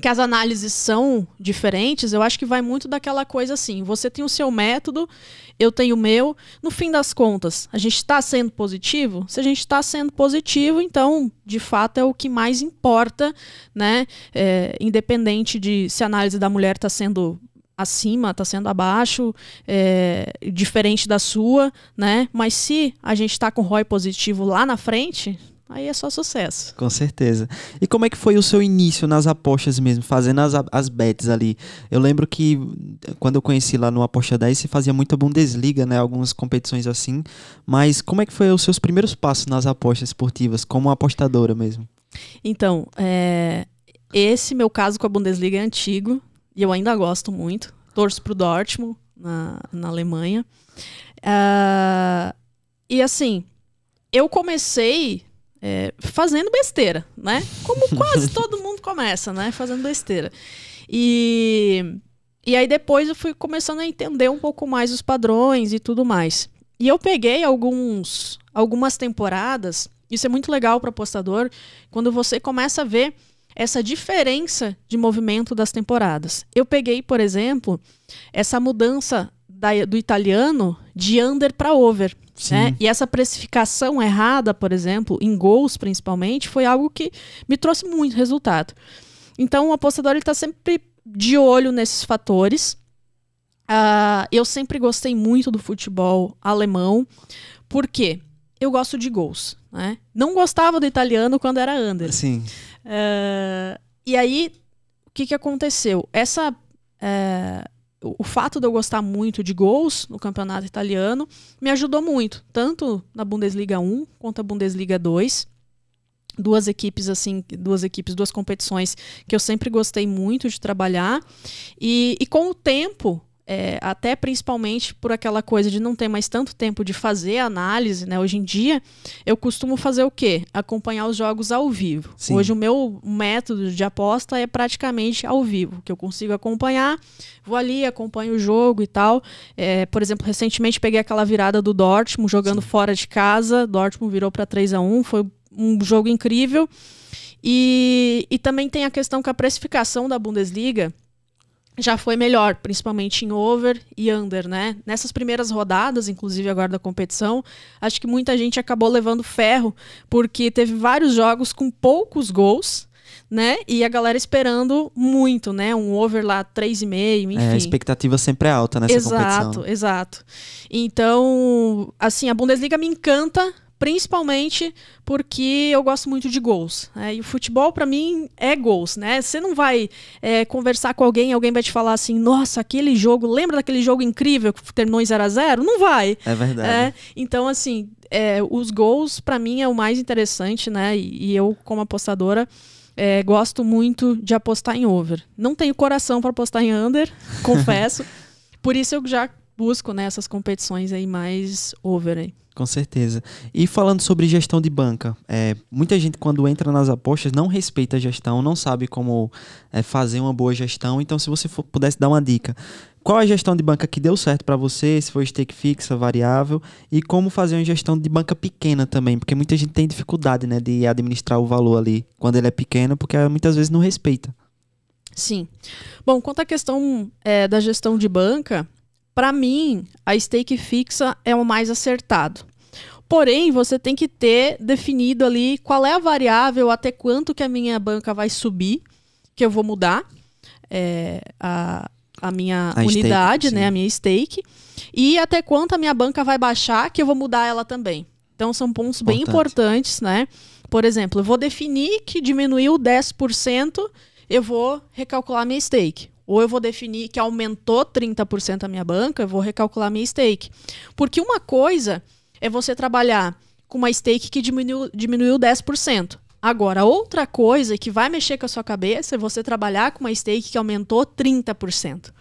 que as análises são diferentes, eu acho que vai muito daquela coisa assim: você tem o seu método, eu tenho o meu. No fim das contas, a gente está sendo positivo? Se a gente está sendo positivo, então, de fato, é o que mais importa, né? É, independente de se a análise da mulher está sendo acima, está sendo abaixo, é, diferente da sua, né? Mas se a gente está com ROI positivo lá na frente, aí é só sucesso. Com certeza. E como é que foi o seu início nas apostas mesmo, fazendo as, as bets ali? Eu lembro que eh, quando eu conheci lá no Aposta 10, você fazia muita Bundesliga, né? Algumas competições assim. Mas como é que foi os seus primeiros passos nas apostas esportivas, como apostadora mesmo? Então, é... esse meu caso com a Bundesliga é antigo e eu ainda gosto muito. Torço pro Dortmund, na, na Alemanha. Uh... e assim, eu comecei é, fazendo besteira, né? Como quase todo mundo começa, né? Fazendo besteira. E, e aí depois eu fui começando a entender um pouco mais os padrões e tudo mais. E eu peguei alguns, algumas temporadas. Isso é muito legal para postador, quando você começa a ver essa diferença de movimento das temporadas. Eu peguei, por exemplo, essa mudança da, do italiano de under para over. Né? E essa precificação errada, por exemplo, em gols principalmente, foi algo que me trouxe muito resultado. Então o apostador está sempre de olho nesses fatores. Uh, eu sempre gostei muito do futebol alemão, porque eu gosto de gols. Né? Não gostava do italiano quando era under. Sim. Uh, e aí, o que, que aconteceu? Essa uh, o fato de eu gostar muito de gols no campeonato italiano me ajudou muito, tanto na Bundesliga 1 quanto na Bundesliga 2. Duas equipes, assim, duas equipes, duas competições que eu sempre gostei muito de trabalhar. E, e com o tempo, é, até principalmente por aquela coisa de não ter mais tanto tempo de fazer análise, né? Hoje em dia, eu costumo fazer o quê? Acompanhar os jogos ao vivo. Sim. Hoje o meu método de aposta é praticamente ao vivo, que eu consigo acompanhar, vou ali, acompanho o jogo e tal. É, por exemplo, recentemente peguei aquela virada do Dortmund jogando Sim. fora de casa, Dortmund virou para 3 a 1 foi um jogo incrível. E, e também tem a questão que a precificação da Bundesliga já foi melhor, principalmente em over e under, né? Nessas primeiras rodadas, inclusive agora da competição, acho que muita gente acabou levando ferro, porque teve vários jogos com poucos gols, né? E a galera esperando muito, né? Um over lá 3,5, enfim. É, a expectativa sempre é alta nessa exato, competição. Exato, exato. Então, assim, a Bundesliga me encanta principalmente porque eu gosto muito de gols. Né? E o futebol, para mim, é gols, né? Você não vai é, conversar com alguém, alguém vai te falar assim, nossa, aquele jogo, lembra daquele jogo incrível que terminou em 0x0? Não vai. É verdade. É, então, assim, é, os gols, para mim, é o mais interessante, né? E, e eu, como apostadora, é, gosto muito de apostar em over. Não tenho coração para apostar em under, confesso. Por isso eu já busco nessas né, competições aí mais over aí. Com certeza. E falando sobre gestão de banca, é, muita gente quando entra nas apostas não respeita a gestão, não sabe como é, fazer uma boa gestão. Então, se você for, pudesse dar uma dica, qual a gestão de banca que deu certo para você, se foi stake fixa, variável, e como fazer uma gestão de banca pequena também, porque muita gente tem dificuldade né, de administrar o valor ali quando ele é pequeno, porque muitas vezes não respeita. Sim. Bom, quanto à questão é, da gestão de banca, para mim, a stake fixa é o mais acertado. Porém, você tem que ter definido ali qual é a variável, até quanto que a minha banca vai subir, que eu vou mudar é, a, a minha a unidade, stake, né, a minha stake, e até quanto a minha banca vai baixar, que eu vou mudar ela também. Então, são pontos Importante. bem importantes, né? Por exemplo, eu vou definir que diminuiu 10%, eu vou recalcular minha stake. Ou eu vou definir que aumentou 30% a minha banca, eu vou recalcular minha stake. Porque uma coisa é você trabalhar com uma stake que diminuiu, diminuiu 10%. Agora, outra coisa que vai mexer com a sua cabeça é você trabalhar com uma stake que aumentou 30%.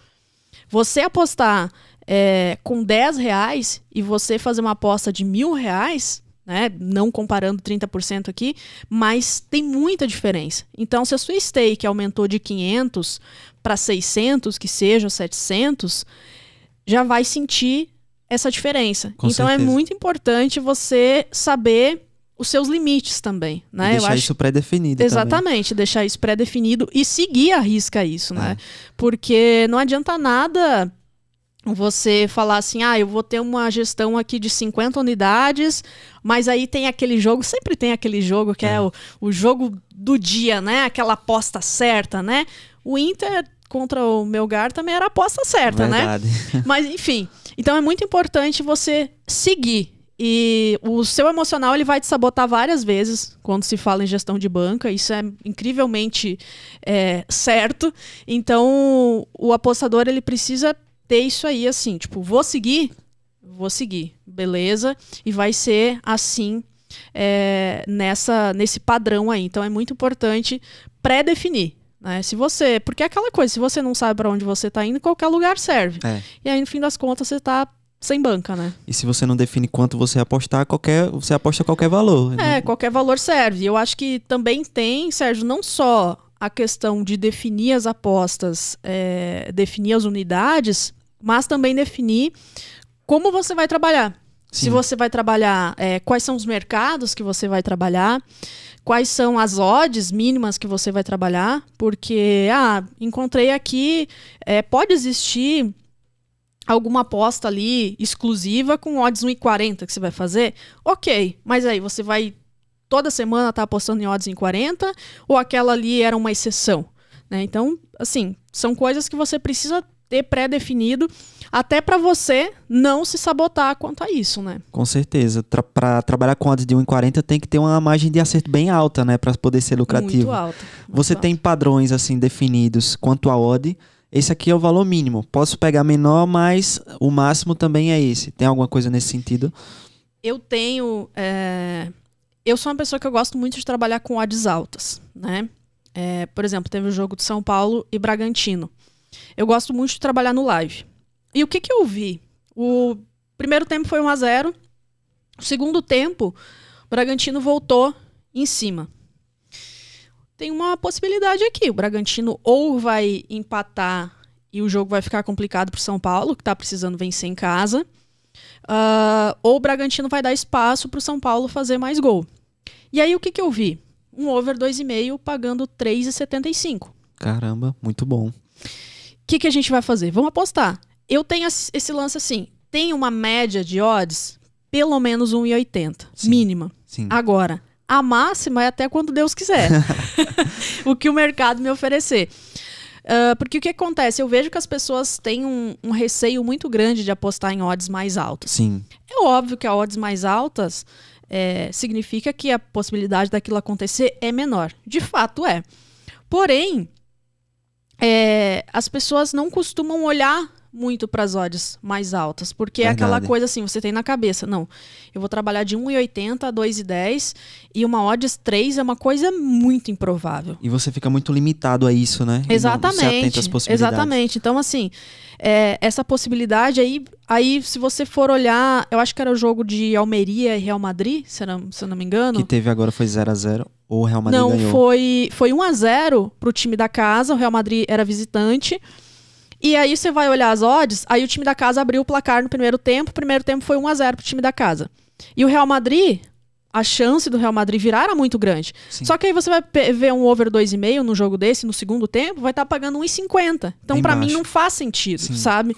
Você apostar é, com 10 reais e você fazer uma aposta de mil reais, né? Não comparando 30% aqui, mas tem muita diferença. Então, se a sua stake aumentou de 500 para 600, que seja 700, já vai sentir essa diferença. Com então, é certeza. é muito importante você saber os seus limites também, né? E deixar acho... isso pré-definido. Exatamente, também. deixar isso pré-definido e seguir a risca isso, né? é. né? Porque não adianta nada você falar assim, ah, eu vou ter uma gestão aqui de 50 unidades, mas aí tem aquele jogo, sempre tem aquele jogo que é, é o, o jogo do dia, né? Aquela aposta certa, né? O Inter contra o Melgar também era a aposta certa, né? Verdade. né? Mas enfim, então é muito importante você seguir e o seu emocional ele vai te sabotar várias vezes quando se fala em gestão de banca. Isso é incrivelmente é, certo. Então o apostador ele precisa ter isso aí assim, tipo, vou seguir, vou seguir, beleza? E vai ser assim é, nessa nesse padrão aí. Então é muito importante pré-definir. Né? Se você, porque é aquela coisa, se você não sabe para onde você está indo, qualquer lugar serve. É. E aí no fim das contas você está sem banca, né? E se você não define quanto você apostar, qualquer você aposta qualquer valor. É, né? qualquer valor serve. Eu acho que também tem, Sérgio, não só a questão de definir as apostas, é, definir as unidades, mas também definir como você vai trabalhar. Sim. Se você vai trabalhar, é, quais são os mercados que você vai trabalhar, quais são as odds mínimas que você vai trabalhar, porque, ah, encontrei aqui, é, pode existir alguma aposta ali exclusiva com odds 1,40 que você vai fazer, ok, mas aí você vai toda semana tá apostando em odds em 40, ou aquela ali era uma exceção? Né? Então, assim, são coisas que você precisa ter pré-definido, até para você não se sabotar quanto a isso, né? Com certeza. Tra para trabalhar com odds de 1,40 tem que ter uma margem de acerto bem alta, né? Para poder ser lucrativo. Muito alta. Muito você tem padrões, assim, definidos quanto a odd. Esse aqui é o valor mínimo. Posso pegar menor, mas o máximo também é esse. Tem alguma coisa nesse sentido? Eu tenho... É eu sou uma pessoa que eu gosto muito de trabalhar com odds altas, né? É, por exemplo, teve o um jogo de São Paulo e Bragantino. Eu gosto muito de trabalhar no live. E o que, que eu vi? O primeiro tempo foi 1 a 0 O segundo tempo, o Bragantino voltou em cima. Tem uma possibilidade aqui. O Bragantino ou vai empatar e o jogo vai ficar complicado para São Paulo, que está precisando vencer em casa. Uh, ou o Bragantino vai dar espaço para o São Paulo fazer mais gol. E aí o que, que eu vi? Um over 2,5 pagando 3,75. Caramba, muito bom. O que, que a gente vai fazer? Vamos apostar. Eu tenho esse lance assim: tem uma média de odds pelo menos 1,80, mínima. Sim. Agora, a máxima é até quando Deus quiser. o que o mercado me oferecer. Uh, porque o que acontece? Eu vejo que as pessoas têm um, um, receio muito grande de apostar em odds mais altas. Sim. É óbvio que a odds mais altas é, significa que a possibilidade daquilo acontecer é menor. De fato é. Porém, é, as pessoas não costumam olhar muito para as odds mais altas, porque Verdade. é aquela coisa assim, você tem na cabeça, não, eu vou trabalhar de 1,80 a 2,10 e uma odds 3 é uma coisa muito improvável. E você fica muito limitado a isso, né? Exatamente. Exatamente. Então, assim, é, essa possibilidade aí, aí, se você for olhar, eu acho que era o jogo de Almeria e Real Madrid, se, não se eu não me engano. Que teve agora foi 0 a 0 ou o Real Madrid não, ganhou? Não, foi, foi 1 a 0 pro time da casa, o Real Madrid era visitante. E aí você vai olhar as odds, aí o time da casa abriu o placar no primeiro tempo, o primeiro tempo foi 1 a 0 pro time da casa. E o Real Madrid, a chance do Real Madrid virar era muito grande. Sim. Só que aí você vai ver um over 2,5 no jogo desse, no segundo tempo, vai estar tá pagando 1,50. Então para mim não faz sentido, Sim. sabe?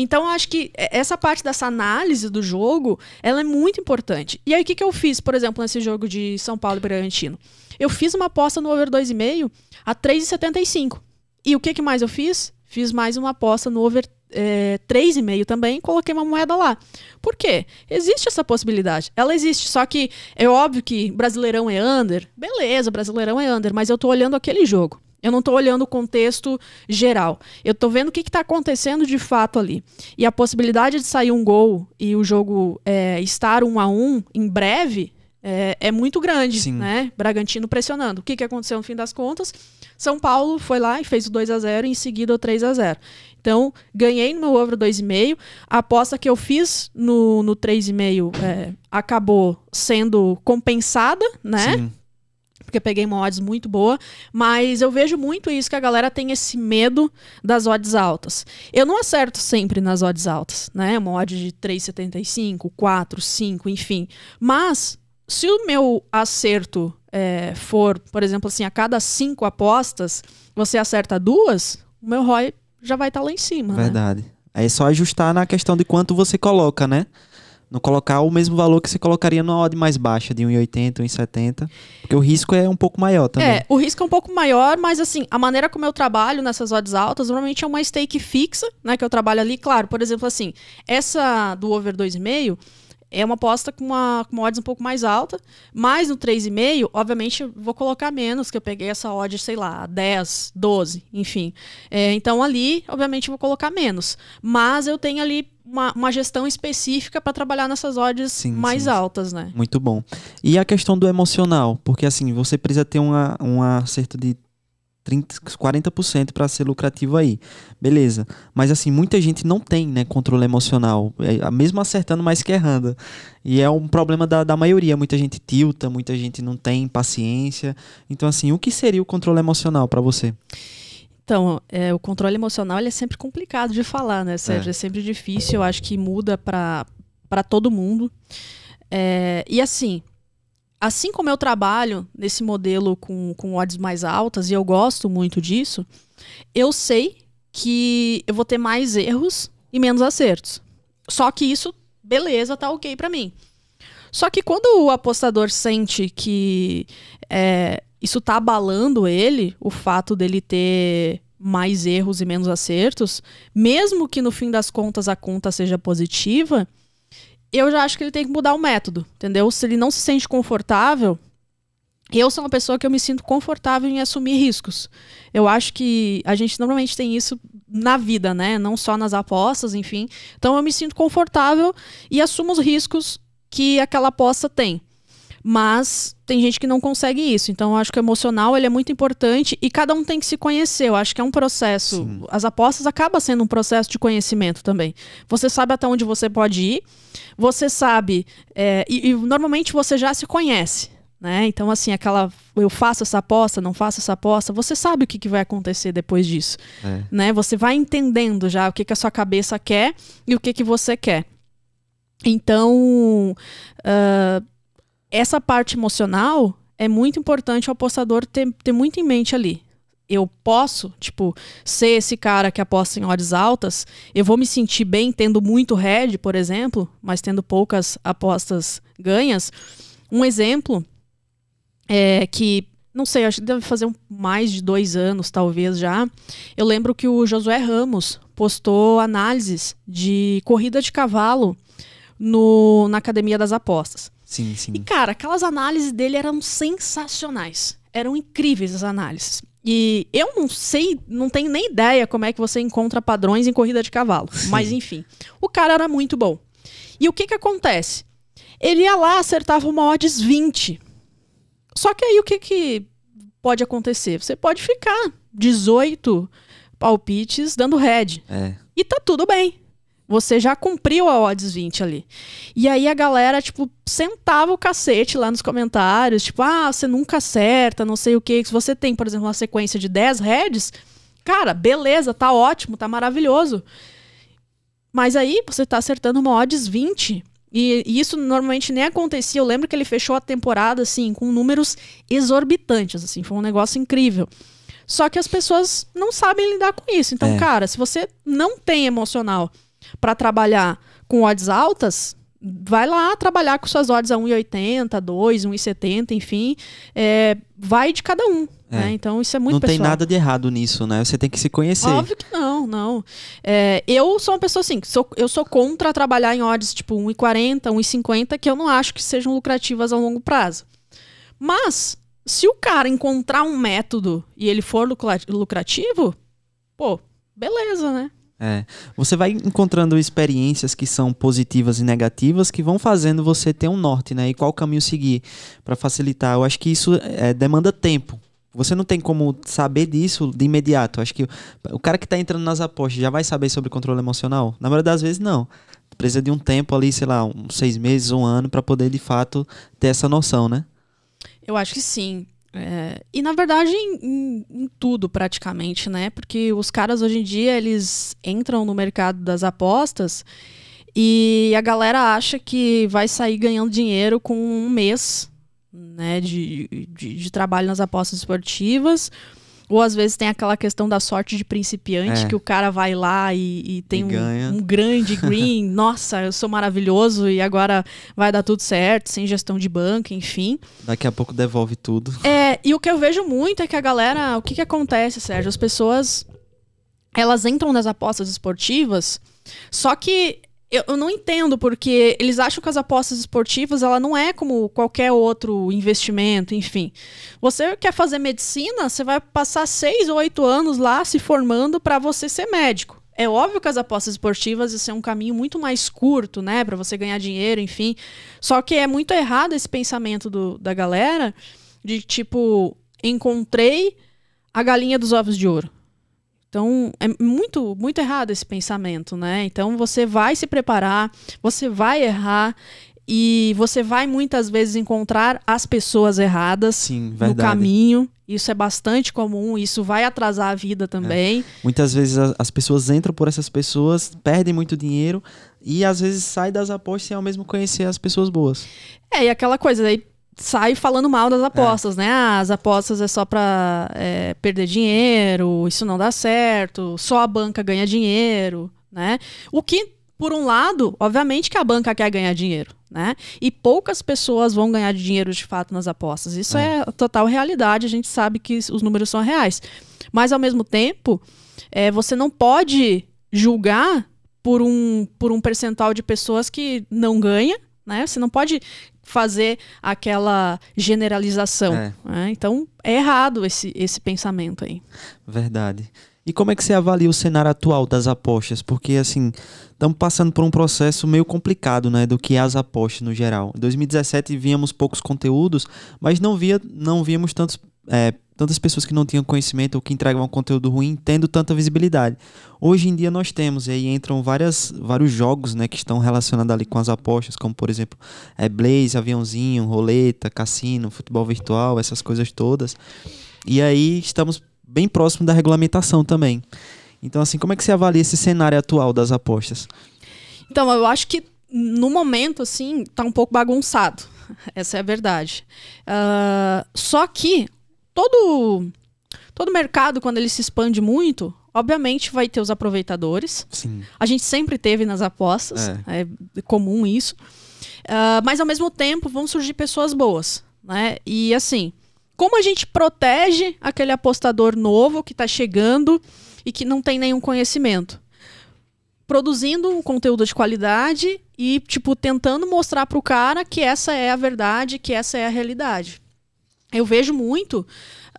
Então, acho que essa parte dessa análise do jogo, ela é muito importante. E aí, o que, que eu fiz, por exemplo, nesse jogo de São Paulo e Bragantino? Eu fiz uma aposta no over 2,5 a 3,75. E o que, que mais eu fiz? Fiz mais uma aposta no over é, 3,5 também coloquei uma moeda lá. Por quê? Existe essa possibilidade. Ela existe, só que é óbvio que Brasileirão é under. Beleza, Brasileirão é under, mas eu tô olhando aquele jogo. Eu não estou olhando o contexto geral. Eu estou vendo o que está acontecendo de fato ali. E a possibilidade de sair um gol e o jogo é, estar um a um em breve é, é muito grande, Sim. né? Bragantino pressionando. O que, que aconteceu no fim das contas? São Paulo foi lá e fez o 2 a 0 e em seguida o 3 a 0 Então, ganhei no meu over 2,5. A aposta que eu fiz no, no 3,5 é, acabou sendo compensada, né? Sim porque peguei uma odds muito boa, mas eu vejo muito isso que a galera tem esse medo das odds altas. Eu não acerto sempre nas odds altas, né? Uma odd de 3,75, 4, 5, enfim. Mas se o meu acerto é, for, por exemplo, assim, a cada cinco apostas, você acerta duas, o meu ROI já vai estar tá lá em cima. Né? Verdade. Né? Aí é só ajustar na questão de quanto você coloca, né? Não colocar o mesmo valor que você colocaria numa odd mais baixa, de 1,80, 1,70. Porque o risco é um pouco maior também. É, o risco é um pouco maior, mas assim, a maneira como eu trabalho nessas odds altas, normalmente é uma stake fixa, né? Que eu trabalho ali. Claro, por exemplo, assim, essa do over 2,5 é uma aposta com uma, com uma odds um pouco mais alta, mas no 3,5, obviamente, vou colocar menos, que eu peguei essa odds sei lá, 10, 12, enfim. É, então ali, obviamente, vou colocar menos. Mas eu tenho ali uma, uma gestão específica para trabalhar nessas odds sim, mais sim. altas, né? Muito bom. E a questão do emocional, porque assim, você precisa ter uma, um acerto de 30, 40% para ser lucrativo aí. Beleza. Mas assim, muita gente não tem, né, controle emocional. É, mesmo acertando mais que errando. E é um problema da, da maioria. Muita gente tilta, muita gente não tem paciência. Então, assim, o que seria o controle emocional para você? Então, é, o controle emocional é sempre complicado de falar, né, Sérgio? É, é sempre difícil. Eu acho que muda para todo mundo. É, e assim, assim como eu trabalho nesse modelo com, com odds mais altas, e eu gosto muito disso, eu sei que eu vou ter mais erros e menos acertos. Só que isso, beleza, tá ok para mim. Só que quando o apostador sente que é, isso tá abalando ele, o fato dele ter mais erros e menos acertos, mesmo que no fim das contas a conta seja positiva, eu já acho que ele tem que mudar o método, entendeu? Se ele não se sente confortável, eu sou uma pessoa que eu me sinto confortável em assumir riscos. Eu acho que a gente normalmente tem isso na vida, né? Não só nas apostas, enfim. Então eu me sinto confortável e assumo os riscos que aquela aposta tem mas tem gente que não consegue isso. Então, eu acho que o emocional ele é muito importante e cada um tem que se conhecer. Eu acho que é um processo. Sim. As apostas acabam sendo um processo de conhecimento também. Você sabe até onde você pode ir, você sabe. É, e, e normalmente você já se conhece. Né? Então, assim, aquela eu faço essa aposta, não faço essa aposta, você sabe o que, que vai acontecer depois disso. É. Né? Você vai entendendo já o que, que a sua cabeça quer e o que, que você quer. Então, uh, essa parte emocional é muito importante o apostador ter, ter muito em mente ali. Eu posso, tipo, ser esse cara que aposta em horas altas, eu vou me sentir bem tendo muito head, por exemplo, mas tendo poucas apostas ganhas. Um exemplo é que, não sei, acho que deve fazer mais de dois anos, talvez já. Eu lembro que o Josué Ramos postou análises de corrida de cavalo no, na Academia das Apostas. Sim, sim. E, cara, aquelas análises dele eram sensacionais. Eram incríveis as análises. E eu não sei, não tenho nem ideia como é que você encontra padrões em corrida de cavalo. Sim. Mas enfim, o cara era muito bom. E o que que acontece? Ele ia lá, acertava uma odds 20. Só que aí o que que pode acontecer? Você pode ficar 18 palpites dando head. É. E tá tudo bem. Você já cumpriu a odds 20 ali. E aí a galera, tipo, sentava o cacete lá nos comentários, tipo, ah, você nunca acerta, não sei o que. Se você tem, por exemplo, uma sequência de 10 heads, cara, beleza, tá ótimo, tá maravilhoso. Mas aí você tá acertando uma odds 20. E, e, isso normalmente nem acontecia. Eu lembro que ele fechou a temporada, assim, com números exorbitantes, assim, foi um negócio incrível. Só que as pessoas não sabem lidar com isso. Então, é. cara, se você não tem emocional para trabalhar com odds altas, vai lá trabalhar com suas odds a 1,80, 2, 1,70, enfim. É, vai de cada um. É. Né? Então isso é muito Não pessoal. tem nada de errado nisso, né? Você tem que se conhecer. Óbvio que não, não. É, eu sou uma pessoa assim, sou, eu sou contra trabalhar em odds tipo 1,40, 1,50, que eu não acho que sejam lucrativas a longo prazo. Mas, se o cara encontrar um método e ele for lucrativo, pô, beleza, né? É. Você vai encontrando experiências que são positivas e negativas que vão fazendo você ter um norte, né? E qual caminho seguir para facilitar. Eu acho que isso é, demanda tempo. Você não tem como saber disso de imediato. Eu acho que o cara que está entrando nas apostas já vai saber sobre controle emocional? Na maioria das vezes, não. Precisa de um tempo ali, sei lá, uns seis meses, um ano, para poder de fato ter essa noção, né? Eu acho que sim. É, e na verdade em, em, em, tudo praticamente, né? Porque os caras hoje em dia eles entram no mercado das apostas e a galera acha que vai sair ganhando dinheiro com um mês né, de, de, de trabalho nas apostas esportivas ou às vezes tem aquela questão da sorte de principiante, é. que o cara vai lá e, e tem e um, um, grande green, nossa, eu sou maravilhoso e agora vai dar tudo certo, sem gestão de banco, enfim. Daqui a pouco devolve tudo. É, e o que eu vejo muito é que a galera, o que que acontece, Sérgio? As pessoas, elas entram nas apostas esportivas, só que eu, eu, não entendo porque eles acham que as apostas esportivas ela não é como qualquer outro investimento, enfim. Você quer fazer medicina, você vai passar seis ou oito anos lá se formando para você ser médico. É óbvio que as apostas esportivas isso é um caminho muito mais curto, né, para você ganhar dinheiro, enfim. Só que é muito errado esse pensamento do, da galera de tipo encontrei a galinha dos ovos de ouro. Então, é muito, muito errado esse pensamento, né? Então, você vai se preparar, você vai errar e você vai muitas vezes encontrar as pessoas erradas Sim, no caminho. Isso é bastante comum, isso vai atrasar a vida é. também. É. Muitas vezes as pessoas entram por essas pessoas, perdem muito dinheiro e às vezes sai das apostas sem ao mesmo conhecer as pessoas boas. É, e aquela coisa, aí sai falando mal das apostas, é. né? Ah, as apostas é só para é, perder dinheiro, isso não dá certo, só a banca ganha dinheiro, né? O que, por um lado, obviamente que a banca quer ganhar dinheiro, né? E poucas pessoas vão ganhar dinheiro de fato nas apostas. Isso é, é total realidade, a gente sabe que os números são reais. Mas, ao mesmo tempo, é, você não pode julgar por um, por um percentual de pessoas que não ganha né? Você não pode fazer aquela generalização. É. Né? Então, é errado esse, esse pensamento aí. Verdade. E como é que você avalia o cenário atual das apostas? Porque, assim, estamos passando por um processo meio complicado, né, do que as apostas no geral. Em 2017 víamos poucos conteúdos, mas não, via, não víamos tantos é, tantas pessoas que não tinham conhecimento ou que entregavam conteúdo ruim tendo tanta visibilidade. Hoje em dia nós temos, e aí entram várias, vários jogos né, que estão relacionados ali com as apostas, como por exemplo é, Blaze, Aviãozinho, Roleta, Cassino, Futebol Virtual, essas coisas todas. E aí estamos bem próximo da regulamentação também. Então assim, como é que você avalia esse cenário atual das apostas? Então, eu acho que no momento, assim, tá um pouco bagunçado. Essa é a verdade. Uh, só que todo todo mercado quando ele se expande muito, obviamente vai ter os aproveitadores. Sim. A gente sempre teve nas apostas, é, é comum isso. Uh, mas ao mesmo tempo vão surgir pessoas boas, né? E assim, como a gente protege aquele apostador novo que está chegando e que não tem nenhum conhecimento? Produzindo um conteúdo de qualidade e, tipo, tentando mostrar para o cara que essa é a verdade, que essa é a realidade. Eu vejo muito,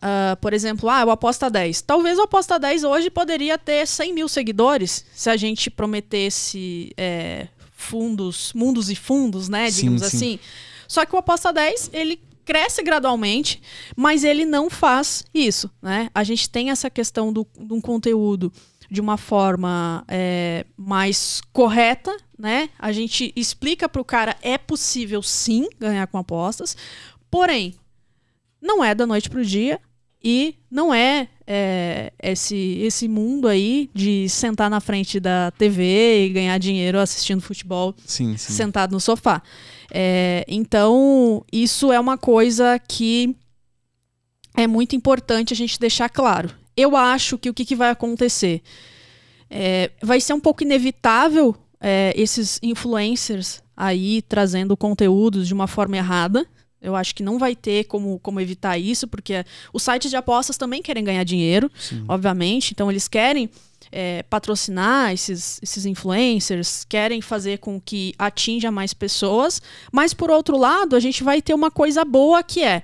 uh, por exemplo, ah, eu aposto a 10. Talvez o aposta 10 hoje poderia ter 100 mil seguidores se a gente prometesse é, fundos, mundos e fundos, né? Digamos sim, sim. assim. Só que o aposta 10, ele cresce gradualmente, mas ele não faz isso, né? A gente tem essa questão do, de um conteúdo de uma forma é, mais correta, né? A gente explica para o cara é possível sim ganhar com apostas, porém não é da noite para o dia e não é, é, esse, esse mundo aí de sentar na frente da TV e ganhar dinheiro assistindo futebol sim, sim. sentado no sofá. É, então, isso é uma coisa que é muito importante a gente deixar claro. Eu acho que o que, que vai acontecer? É, vai ser um pouco inevitável é, esses influencers aí trazendo conteúdos de uma forma errada, eu acho que não vai ter como, como evitar isso, porque os sites de apostas também querem ganhar dinheiro, Sim. obviamente. Então, eles querem é, patrocinar esses, esses influencers, querem fazer com que atinja mais pessoas. Mas, por outro lado, a gente vai ter uma coisa boa que é: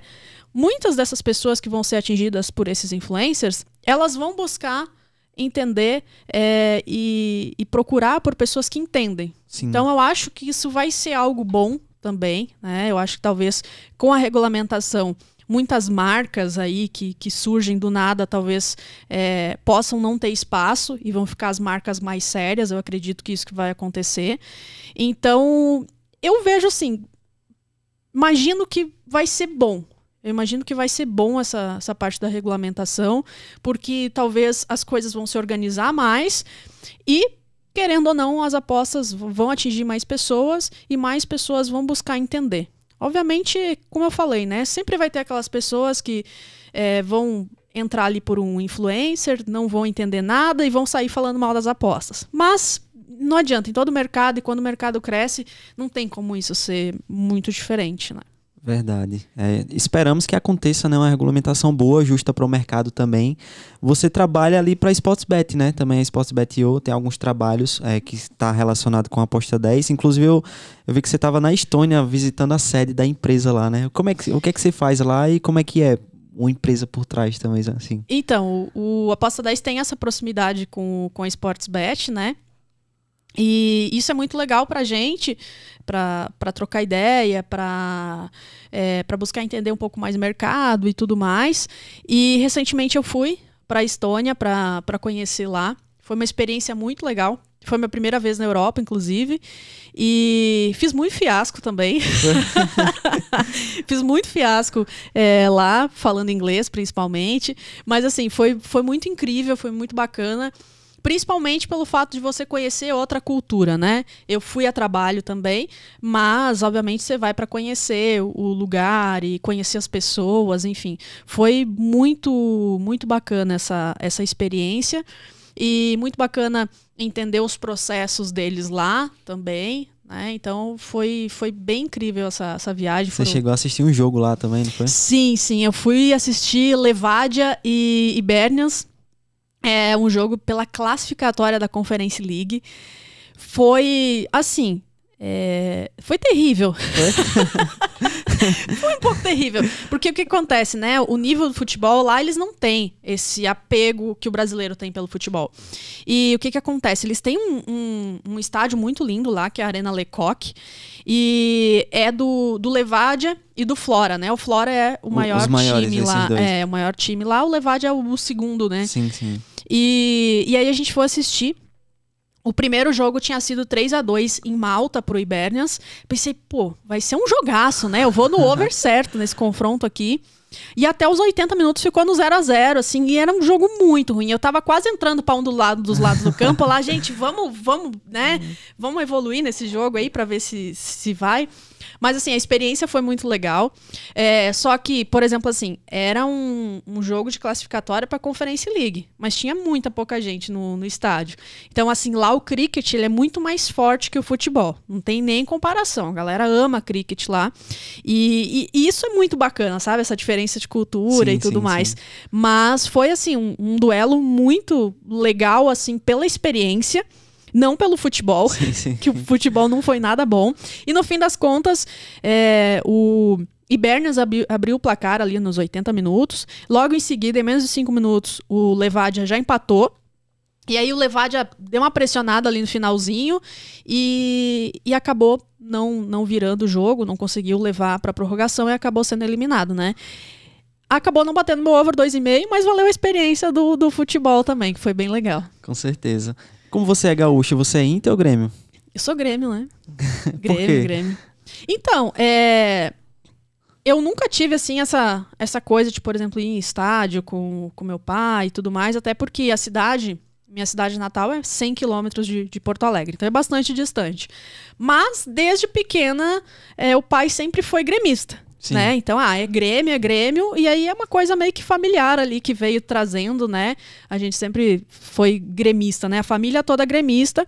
muitas dessas pessoas que vão ser atingidas por esses influencers, elas vão buscar entender é, e, e, procurar por pessoas que entendem. Sim. Então eu acho que isso vai ser algo bom também, né? Eu acho que talvez com a regulamentação muitas marcas aí que, que surgem do nada talvez é, possam não ter espaço e vão ficar as marcas mais sérias. Eu acredito que isso que vai acontecer. Então eu vejo assim, imagino que vai ser bom. Eu imagino que vai ser bom essa, essa parte da regulamentação, porque talvez as coisas vão se organizar mais e querendo ou não, as apostas vão atingir mais pessoas e mais pessoas vão buscar entender. Obviamente, como eu falei, né? Sempre vai ter aquelas pessoas que é, vão entrar ali por um influencer, não vão entender nada e vão sair falando mal das apostas. Mas não adianta, em todo mercado e quando o mercado cresce, não tem como isso ser muito diferente, né? Verdade. É, esperamos que aconteça né, uma regulamentação boa, justa para o mercado também. Você trabalha ali para a Sportsbet, né? Também a é Sportsbet.io tem alguns trabalhos é, que está relacionado com a aposta 10. Inclusive, eu, eu vi que você estava na Estônia visitando a sede da empresa lá, né? Como é que, o que é que você faz lá e como é que é uma empresa por trás também, assim? Então, o, o Aposta 10 tem essa proximidade com, com a Sportsbet, né? E isso é muito legal para a gente, para trocar ideia, para é, buscar entender um pouco mais o mercado e tudo mais. E recentemente eu fui para a Estônia para conhecer lá. Foi uma experiência muito legal. Foi minha primeira vez na Europa, inclusive. E fiz muito fiasco também. fiz muito fiasco é, lá, falando inglês principalmente. Mas assim, foi, foi muito incrível, foi muito bacana principalmente pelo fato de você conhecer outra cultura, né? Eu fui a trabalho também, mas obviamente você vai para conhecer o lugar e conhecer as pessoas, enfim. Foi muito muito bacana essa essa experiência e muito bacana entender os processos deles lá também, né? Então foi, foi bem incrível essa, essa viagem. Você Foram... chegou a assistir um jogo lá também, não foi? Sim, sim. Eu fui assistir Levadia e Hibernians. É um jogo pela classificatória da Conference League. Foi assim, é... Foi terrível. Foi? Foi um pouco terrível. Porque o que acontece, né? O nível do futebol lá, eles não têm esse apego que o brasileiro tem pelo futebol. E o que, que acontece? Eles têm um, um, um estádio muito lindo lá, que é a Arena Lecoq. E é do, do Levadia e do Flora, né? O Flora é o maior time lá. É, o maior time lá. O Levadia é o, o segundo, né? Sim, sim. E, e aí a gente foi assistir. O primeiro jogo tinha sido 3 a 2 em Malta pro Hibernians. Pensei, pô, vai ser um jogaço, né? Eu vou no over certo nesse confronto aqui. E até os 80 minutos ficou no 0 a 0 assim, e era um jogo muito ruim. Eu tava quase entrando para um do lado dos lados do campo lá, gente, vamos, vamos, né? Uhum. Vamos evoluir nesse jogo aí para ver se se vai. Mas assim, a experiência foi muito legal. É, só que, por exemplo, assim, era um, um jogo de classificatória para Conference League, mas tinha muita pouca gente no, no estádio. Então, assim, lá o cricket ele é muito mais forte que o futebol. Não tem nem comparação. A galera ama cricket lá. E, e, e isso é muito bacana, sabe? Essa diferença de cultura sim, e tudo sim, mais. Sim. Mas foi, assim, um, um duelo muito legal, assim, pela experiência não pelo futebol, sim, sim. que o futebol não foi nada bom. E no fim das contas, é, o Ibernas abri, abriu o placar ali nos 80 minutos. Logo em seguida, em menos de 5 minutos, o Levadia já empatou. E aí o Levadia deu uma pressionada ali no finalzinho e, e acabou não, não virando o jogo, não conseguiu levar para prorrogação e acabou sendo eliminado, né? acabou não batendo meu over 2,5, mas valeu a experiência do, do futebol também, que foi bem legal. Com certeza. Como você é gaúcha, você é Inter ou Grêmio? Eu sou Grêmio, né? Grêmio, Grêmio. Então, é... eu nunca tive, assim, essa, essa coisa de, por exemplo, ir em estádio com, com meu pai e tudo mais, até porque a cidade, minha cidade natal é 100 quilômetros de, de Porto Alegre, então é bastante distante. Mas, desde pequena, é, o pai sempre foi gremista. Sim. né? Então, ah, é Grêmio, é Grêmio, e aí é uma coisa meio que familiar ali que veio trazendo, né? A gente sempre foi gremista, né? A família toda gremista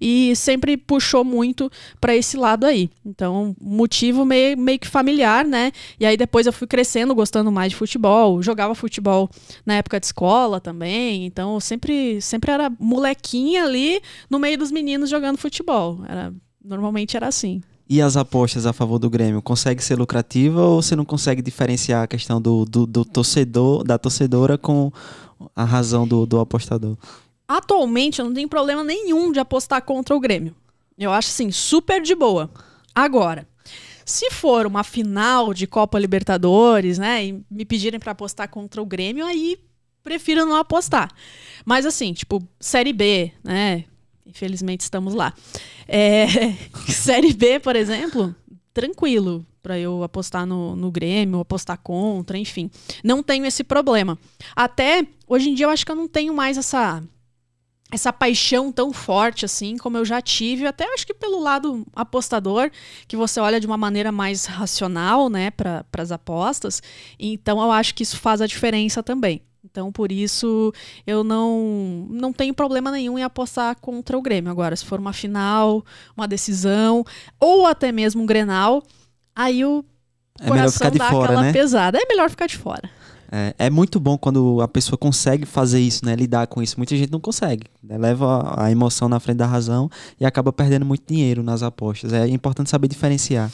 e sempre puxou muito para esse lado aí. Então, motivo meio, meio que familiar, né? E aí depois eu fui crescendo, gostando mais de futebol, jogava futebol na época de escola também, então eu sempre sempre era molequinha ali no meio dos meninos jogando futebol. Era normalmente era assim e as apostas a favor do Grêmio consegue ser lucrativa ou você não consegue diferenciar a questão do, do, do torcedor, da torcedora com a razão do, do apostador? Atualmente eu não tenho problema nenhum de apostar contra o Grêmio. Eu acho assim, super de boa. Agora, se for uma final de Copa Libertadores, né, e me pedirem para apostar contra o Grêmio, aí prefiro não apostar. Mas assim, tipo, Série B, né, Infelizmente estamos lá. É, série B, por exemplo, tranquilo para eu apostar no, no Grêmio, apostar contra, enfim. Não tenho esse problema. Até hoje em dia eu acho que eu não tenho mais essa essa paixão tão forte assim como eu já tive, até acho que pelo lado apostador, que você olha de uma maneira mais racional, né, para as apostas. Então eu acho que isso faz a diferença também. Então, por isso, eu não, não tenho problema nenhum em apostar contra o Grêmio. Agora, se for uma final, uma decisão, ou até mesmo um Grenal, aí o é coração dá fora, aquela né? pesada. É melhor ficar de fora. É, é, muito bom quando a pessoa consegue fazer isso, né? Lidar com isso. Muita gente não consegue. Né? Leva a emoção na frente da razão e acaba perdendo muito dinheiro nas apostas. É importante saber diferenciar.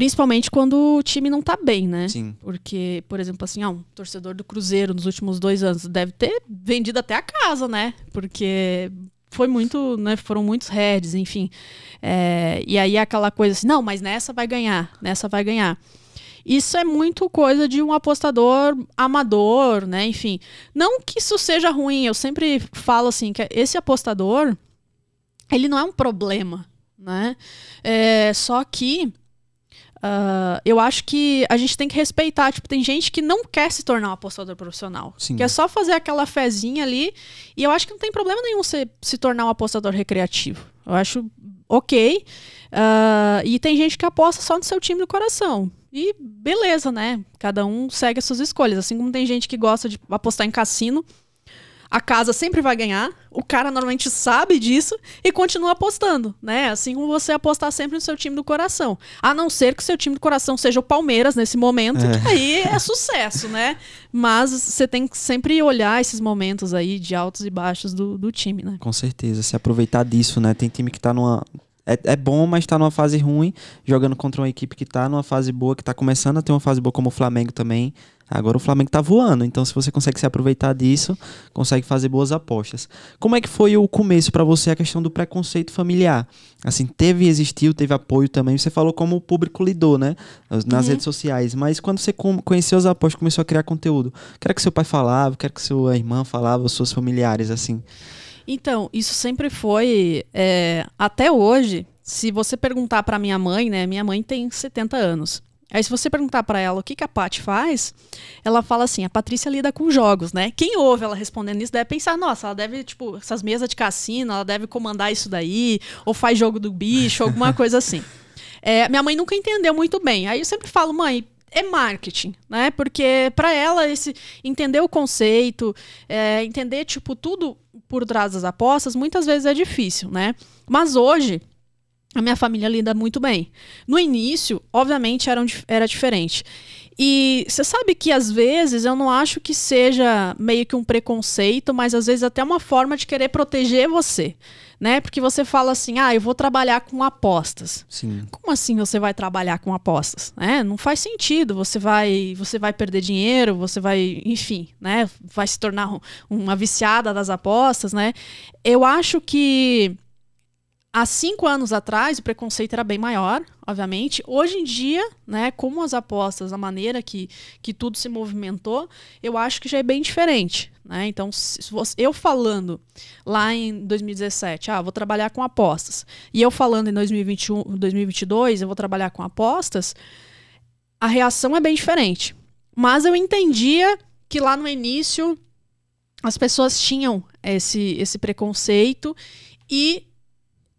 Principalmente quando o time não tá bem, né? Sim. Porque, por exemplo, assim, ó, um torcedor do Cruzeiro nos últimos dois anos deve ter vendido até a casa, né? Porque foi muito, né? Foram muitos heads, enfim. É, e aí é aquela coisa assim, não, mas nessa vai ganhar, nessa vai ganhar. Isso é muito coisa de um apostador amador, né? Enfim. Não que isso seja ruim, eu sempre falo assim, que esse apostador, ele não é um problema, né? É, só que Uh, eu acho que a gente tem que respeitar. Tipo, tem gente que não quer se tornar um apostadora profissional. Sim. Que é só fazer aquela fezinha ali. E eu acho que não tem problema nenhum você se tornar um apostador recreativo. Eu acho ok. Uh, e tem gente que aposta só no seu time do coração. E beleza, né? Cada um segue as suas escolhas. Assim como tem gente que gosta de apostar em cassino a casa sempre vai ganhar, o cara normalmente sabe disso e continua apostando, né? Assim como você apostar sempre no seu time do coração. A não ser que seu time do coração seja o Palmeiras nesse momento, é. que aí é sucesso, né? Mas você tem que sempre olhar esses momentos aí de altos e baixos do, do time, né? Com certeza, se aproveitar disso, né? Tem time que tá numa é, é bom, mas está numa fase ruim, jogando contra uma equipe que está numa fase boa, que está começando a ter uma fase boa, como o Flamengo também. Agora o Flamengo está voando, então se você consegue se aproveitar disso, consegue fazer boas apostas. Como é que foi o começo para você a questão do preconceito familiar? Assim, teve, existiu, teve apoio também. Você falou como o público lidou, né? Nas uhum. redes sociais. Mas quando você conheceu as apostas, começou a criar conteúdo, o que era que seu pai falava, o que era que sua irmã falava, os seus familiares, assim? Então, isso sempre foi. É, até hoje, se você perguntar para minha mãe, né? Minha mãe tem 70 anos. Aí, se você perguntar para ela o que, que a Paty faz, ela fala assim: a Patrícia lida com jogos, né? Quem ouve ela respondendo isso deve pensar: nossa, ela deve, tipo, essas mesas de cassino, ela deve comandar isso daí, ou faz jogo do bicho, alguma coisa assim. É, minha mãe nunca entendeu muito bem. Aí eu sempre falo, mãe, é marketing, né? Porque para ela esse entender o conceito, é, entender tipo tudo por trás das apostas, muitas vezes é difícil, né? Mas hoje a minha família lida muito bem. No início, obviamente, era, um, era diferente. E você sabe que às vezes eu não acho que seja meio que um preconceito, mas às vezes até uma forma de querer proteger você né? Porque você fala assim, ah, eu vou trabalhar com apostas. Sim. Como assim você vai trabalhar com apostas? É, não faz sentido. Você vai, você vai perder dinheiro, você vai, enfim, né? Vai se tornar uma viciada das apostas, né? Eu acho que Há cinco anos atrás, o preconceito era bem maior, obviamente. Hoje em dia, né, como as apostas, a maneira que, que tudo se movimentou, eu acho que já é bem diferente. Né? Então, você, eu falando lá em 2017, ah, vou trabalhar com apostas, e eu falando em 2021, 2022, eu vou trabalhar com apostas, a reação é bem diferente. Mas eu entendia que lá no início as pessoas tinham esse, esse preconceito e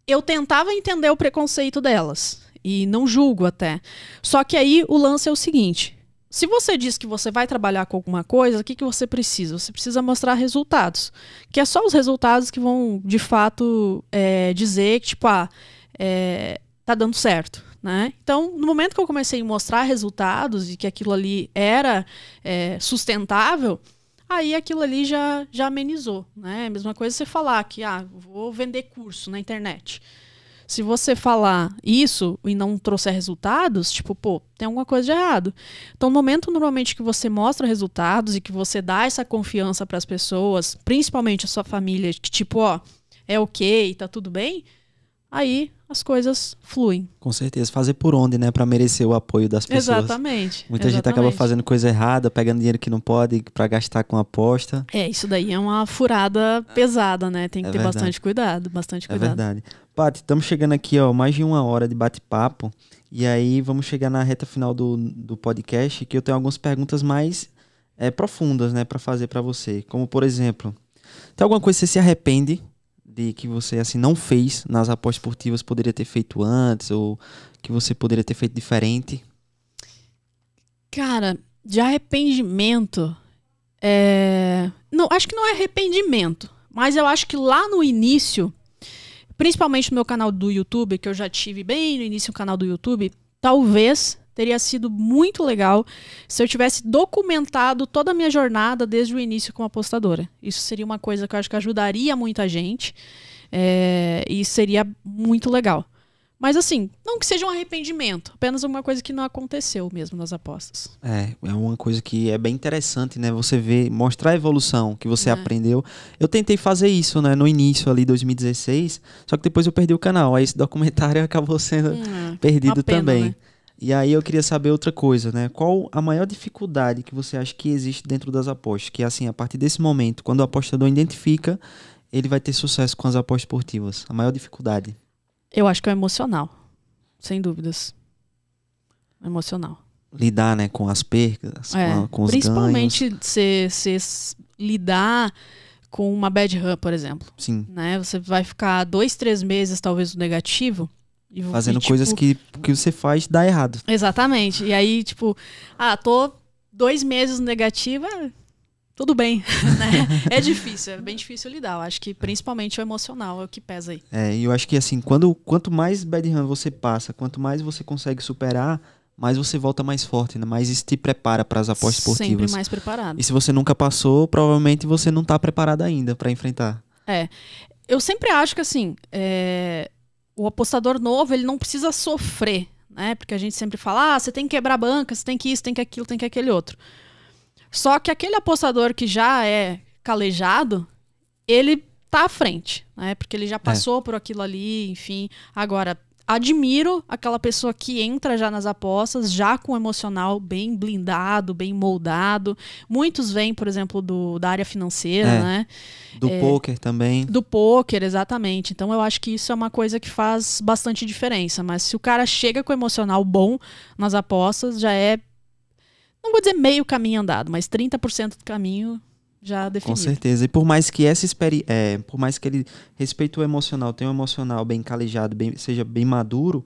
eu tentava entender o preconceito delas. E não julgo até. Só que aí o lance é o seguinte: se você diz que você vai trabalhar com alguma coisa, o que, que você precisa? Você precisa mostrar resultados. Que é só os resultados que vão, de fato, é, dizer que, tipo, ah, é, tá dando certo. Né? Então, no momento que eu comecei a mostrar resultados e que aquilo ali era é, sustentável, aí aquilo ali já, já amenizou, né? É mesma coisa você falar que, ah, vou vender curso na internet. Se você falar isso e não trouxer resultados, tipo, pô, tem alguma coisa de errado. Então, no momento normalmente que você mostra resultados e que você dá essa confiança para as pessoas, principalmente a sua família, que tipo, ó, é ok, tá tudo bem, aí as coisas fluem. Com certeza, fazer por onde, né, para merecer o apoio das pessoas. Exatamente. Muita exatamente. gente acaba fazendo coisa errada, pegando dinheiro que não pode para gastar com aposta. É, isso daí é uma furada pesada, né? Tem que é ter verdade. bastante cuidado, bastante é cuidado. É verdade. Pat, estamos chegando aqui, ó, mais de uma hora de bate-papo. E aí vamos chegar na reta final do, do podcast, que eu tenho algumas perguntas mais é, profundas, né, para fazer para você. Como, por exemplo, tem alguma coisa que você se arrepende de que você assim não fez nas apostas esportivas poderia ter feito antes ou que você poderia ter feito diferente? Cara, de arrependimento, é... não acho que não é arrependimento, mas eu acho que lá no início, principalmente no meu canal do YouTube, que eu já tive bem no início o canal do YouTube, talvez Teria sido muito legal se eu tivesse documentado toda a minha jornada desde o início como apostadora. Isso seria uma coisa que eu acho que ajudaria muita gente é, e seria muito legal. Mas assim, não que seja um arrependimento, apenas uma coisa que não aconteceu mesmo nas apostas. É, é uma coisa que é bem interessante, né? Você ver, mostrar a evolução que você é. aprendeu. Eu tentei fazer isso, né, no início ali 2016, só que depois eu perdi o canal. Aí esse documentário acabou sendo hum, é. perdido pena, também. Né? E aí eu queria saber outra coisa, né? Qual a maior dificuldade que você acha que existe dentro das apostas? Que é assim, a partir desse momento, quando o apostador identifica, ele vai ter sucesso com as apostas esportivas. A maior dificuldade? Eu acho que é o emocional, sem dúvidas. Emocional. Lidar, né, com as perdas, é, com, com os principalmente ganhos. Principalmente se, se lidar com uma bad run, por exemplo. Sim. Né? Você vai ficar dois, três meses, talvez, no negativo e, Fazendo e, tipo, coisas que, que você faz dá errado. Exatamente. E aí, tipo, ah, tô dois meses negativa, é, tudo bem. Né? é difícil, é bem difícil lidar. Eu acho que principalmente o emocional é o que pesa aí. É, e eu acho que assim, quando, quanto mais bad run você passa, quanto mais você consegue superar, mais você volta mais forte, né? mais isso te prepara para as apostas esportivas. Sempre mais preparado. E se você nunca passou, provavelmente você não está preparado ainda para enfrentar. É. Eu sempre acho que assim, é o apostador novo ele não precisa sofrer, né? Porque a gente sempre fala, ah, você tem que quebrar banca, você tem que isso, tem que aquilo, tem que aquele outro. Só que aquele apostador que já é calejado, ele tá à frente, né? Porque ele já é. passou é. por aquilo ali, enfim. Agora, admiro aquela pessoa que entra já nas apostas, já com o emocional bem blindado, bem moldado. Muitos vêm, por exemplo, do, da área financeira, é, né? Do é, poker também. Do poker, exatamente. Então eu acho que isso é uma coisa que faz bastante diferença. Mas se o cara chega com o emocional bom nas apostas, já é. Não vou dizer meio caminho andado, mas 30% do caminho já definido. Com certeza. E por mais que essa experi é, por mais que ele respeite o emocional, tenha um emocional bem calejado, bem, seja bem maduro,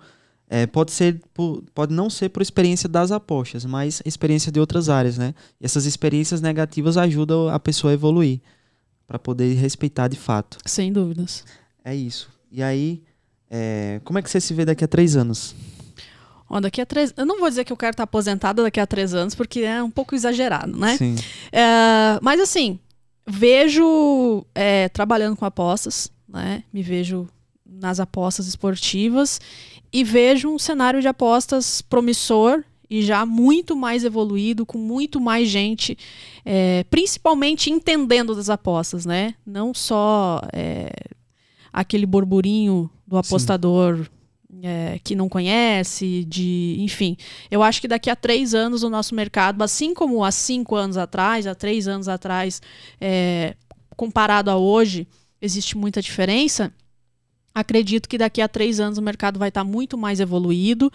é, pode ser por, pode não ser por experiência das apostas, mas experiência de outras áreas, né? E essas experiências negativas ajudam a pessoa a evoluir para poder respeitar de fato. Sem dúvidas. É isso. E aí, é, como é que você se vê daqui a três anos? Ó, daqui a três. Eu não vou dizer que eu quero estar tá aposentada daqui a três anos, porque é um pouco exagerado, né? Sim. É, mas assim, vejo é, trabalhando com apostas, né? Me vejo nas apostas esportivas e vejo um cenário de apostas promissor e já muito mais evoluído, com muito mais gente, é, principalmente entendendo das apostas, né? Não só é, aquele burburinho do apostador Sim é, que não conhece, de, enfim. Eu acho que daqui a três anos o nosso mercado, assim como há cinco anos atrás, há três anos atrás, é, comparado a hoje, existe muita diferença. Acredito que daqui a três anos o mercado vai estar muito mais evoluído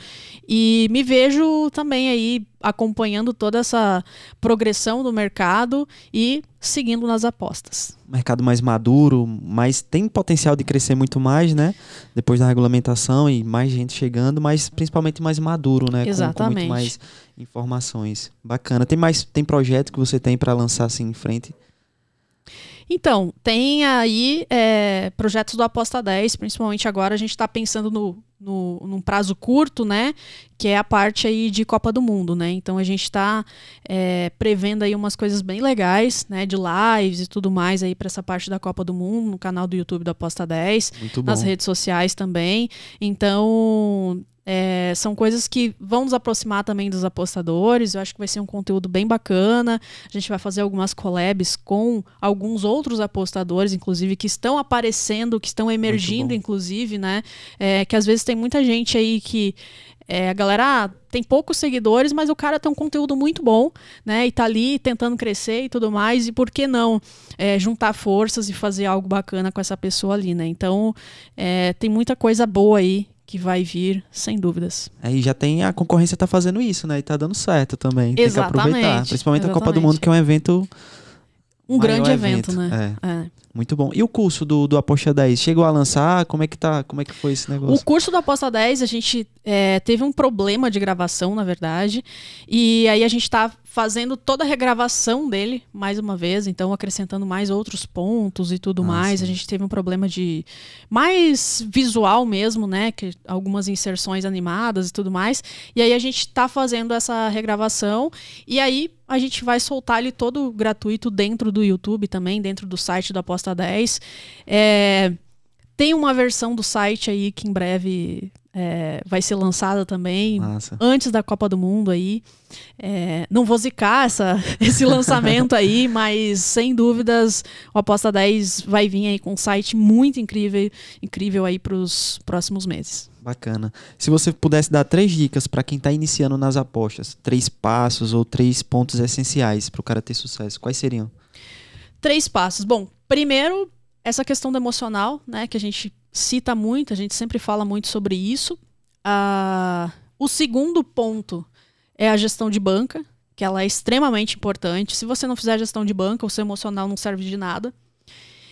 e me vejo também aí acompanhando toda essa progressão do mercado e seguindo nas apostas. Mercado mais maduro, mas tem potencial de crescer muito mais, né? Depois da regulamentação e mais gente chegando, mas principalmente mais maduro, né? Exatamente. Com, com muito mais informações. Bacana. Tem mais tem projeto que você tem para lançar assim em frente? Então, tem aí é, projetos do Aposta 10, principalmente agora a gente está pensando no, no, num prazo curto, né? Que é a parte aí de Copa do Mundo, né? Então a gente está é, prevendo aí umas coisas bem legais, né? De lives e tudo mais aí para essa parte da Copa do Mundo, no canal do YouTube do Aposta 10, nas redes sociais também. Então, é, são coisas que vão nos aproximar também dos apostadores. Eu acho que vai ser um conteúdo bem bacana. A gente vai fazer algumas collabs com alguns outros apostadores, inclusive, que estão aparecendo, que estão emergindo, inclusive, né? É, que às vezes tem muita gente aí que. É, a galera ah, tem poucos seguidores, mas o cara tem um conteúdo muito bom, né? E tá ali tentando crescer e tudo mais. E por que não é, juntar forças e fazer algo bacana com essa pessoa ali, né? Então, é, tem muita coisa boa aí que vai vir, sem dúvidas. Aí já tem a concorrência tá fazendo isso, né? E tá dando certo também. Exatamente. Tem que aproveitar, principalmente exatamente. a Copa do Mundo, que é um evento um grande evento, evento, né? É. É. Muito bom. E o curso do, do Aposta 10? Chegou a lançar? Como é que tá? Como é que foi esse negócio? O curso do Aposta 10, a gente é, teve um problema de gravação, na verdade. E aí a gente tá fazendo toda a regravação dele mais uma vez, então acrescentando mais outros pontos e tudo ah, mais. A gente teve um problema de mais visual mesmo, né? Que algumas inserções animadas e tudo mais. E aí a gente tá fazendo essa regravação e aí a gente vai soltar ele todo gratuito dentro do YouTube também, dentro do site do Aposta nota 10. É, tem uma versão do site aí que em breve é, vai ser lançada também, antes da Copa do Mundo aí. É, não vou zicar essa, esse lançamento aí, mas sem dúvidas o Aposta 10 vai vir aí com um site muito incrível, incrível aí para os próximos meses. Bacana. Se você pudesse dar três dicas para quem está iniciando nas apostas, três passos ou três pontos essenciais para o cara ter sucesso, quais seriam? Três passos. Bom, primeiro, essa questão do emocional, né? Que a gente cita muito, a gente sempre fala muito sobre isso. Uh, o segundo ponto é a gestão de banca, que ela é extremamente importante. Se você não fizer gestão de banca, o seu emocional não serve de nada.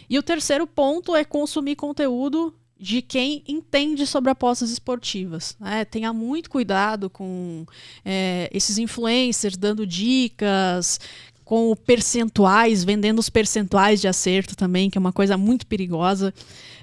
E o terceiro ponto é consumir conteúdo de quem entende sobre apostas esportivas. Né? Tenha muito cuidado com é, esses influencers dando dicas, com percentuais, vendendo os percentuais de acerto também, que é uma coisa muito perigosa.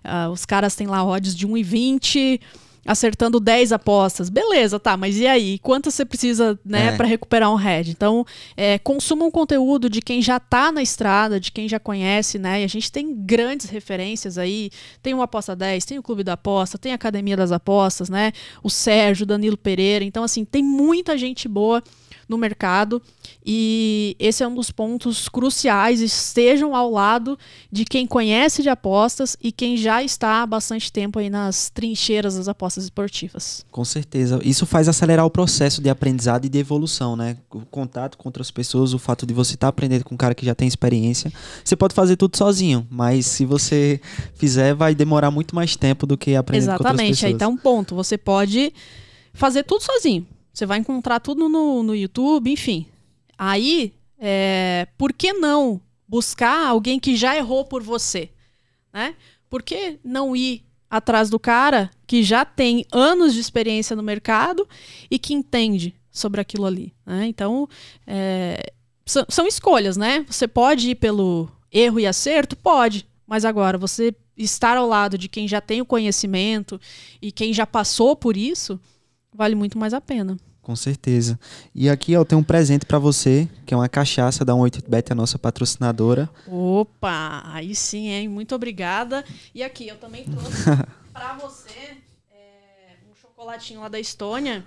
Uh, os caras têm lá odds de 1,20 acertando 10 apostas. Beleza, tá, mas e aí? Quantas você precisa, né, é. para recuperar um head? Então, é, consuma um conteúdo de quem já tá na estrada, de quem já conhece, né? E a gente tem grandes referências aí. Tem o Aposta 10, tem o Clube da Aposta, tem a Academia das Apostas, né? O Sérgio, Danilo Pereira. Então, assim, tem muita gente boa no mercado. E esse é um dos pontos cruciais. Estejam ao lado de quem conhece de apostas e quem já está há bastante tempo aí nas trincheiras das apostas esportivas. Com certeza. Isso faz acelerar o processo de aprendizado e de evolução, né? O contato com outras pessoas, o fato de você estar tá aprendendo com um cara que já tem experiência. Você pode fazer tudo sozinho, mas se você fizer, vai demorar muito mais tempo do que aprender com outras pessoas. Exatamente. Aí tá um ponto. Você pode fazer tudo sozinho. Você vai encontrar tudo no, no YouTube, enfim. Aí, é, por que não buscar alguém que já errou por você? Né? Por que não ir atrás do cara que já tem anos de experiência no mercado e que entende sobre aquilo ali? Né? Então, é, são, são escolhas, né? Você pode ir pelo erro e acerto? Pode. Mas agora, você estar ao lado de quem já tem o conhecimento e quem já passou por isso vale muito mais a pena. Com certeza. E aqui eu tenho um presente para você, que é uma cachaça da 188bet, a nossa patrocinadora. Opa, aí sim, hein? Muito obrigada. E aqui eu também trouxe para você é, um chocolatinho lá da Estônia.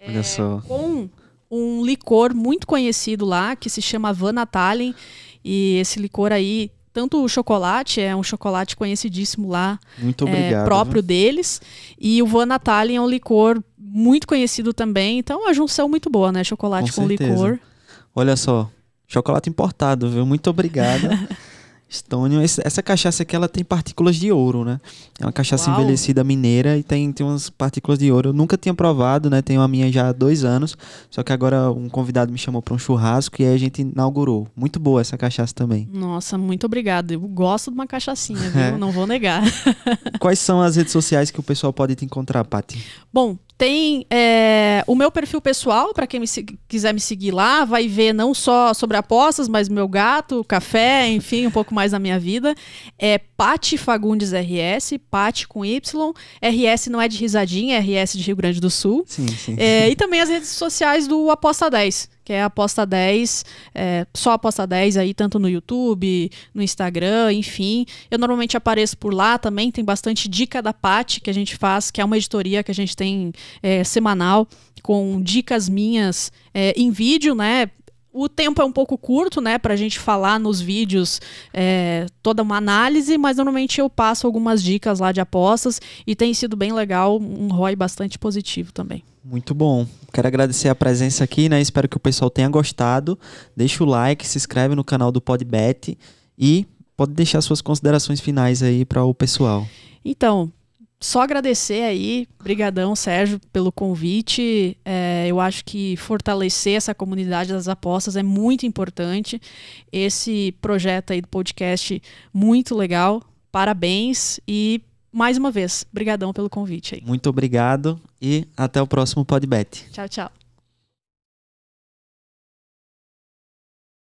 É, Olha só. Com um licor muito conhecido lá, que se chama Vanatalin E esse licor aí, tanto o chocolate, é um chocolate conhecidíssimo lá. Muito é, obrigado. É, próprio deles. E o Vanatalin é um licor muito conhecido também. Então, uma junção é muito boa, né? Chocolate com, com licor. Olha só, chocolate importado, viu? Muito obrigada. Estônio, essa cachaça aqui ela tem partículas de ouro, né? É uma cachaça Uau. envelhecida mineira e tem, tem umas partículas de ouro. Eu nunca tinha provado, né? Tenho a minha já há dois anos. Só que agora um convidado me chamou para um churrasco e aí a gente inaugurou. Muito boa essa cachaça também. Nossa, muito obrigado. Eu gosto de uma cachaçinha, viu? É. Não vou negar. Quais são as redes sociais que o pessoal pode te encontrar, Pati? Bom, tem é, o meu perfil pessoal, para quem me, quiser me seguir lá, vai ver não só sobre apostas, mas meu gato, café, enfim, um pouco mais da minha vida. É Pati Fagundes RS, Pati com Y. RS não é de risadinha, é RS de Rio Grande do Sul. Sim, sim. É, e também as redes sociais do Aposta 10 que é aposta 10, é, só aposta 10 aí, tanto no YouTube, no Instagram, enfim. Eu normalmente apareço por lá também, tem bastante dica da Pat que a gente faz, que é uma editoria que a gente tem é, semanal, com dicas minhas é, em vídeo, né? O tempo é um pouco curto, né, para a gente falar nos vídeos é, toda uma análise, mas normalmente eu passo algumas dicas lá de apostas e tem sido bem legal, um ROI bastante positivo também. Muito bom. Quero agradecer a presença aqui, né? Espero que o pessoal tenha gostado. Deixa o like, se inscreve no canal do Podbet e pode deixar suas considerações finais aí para o pessoal. Então, só agradecer aí, brigadão Sérgio pelo convite. É, eu acho que fortalecer essa comunidade das apostas é muito importante. Esse projeto aí do podcast muito legal. Parabéns e mais uma vez, brigadão pelo convite aí. Muito obrigado e até o próximo Podbet. Tchau, tchau.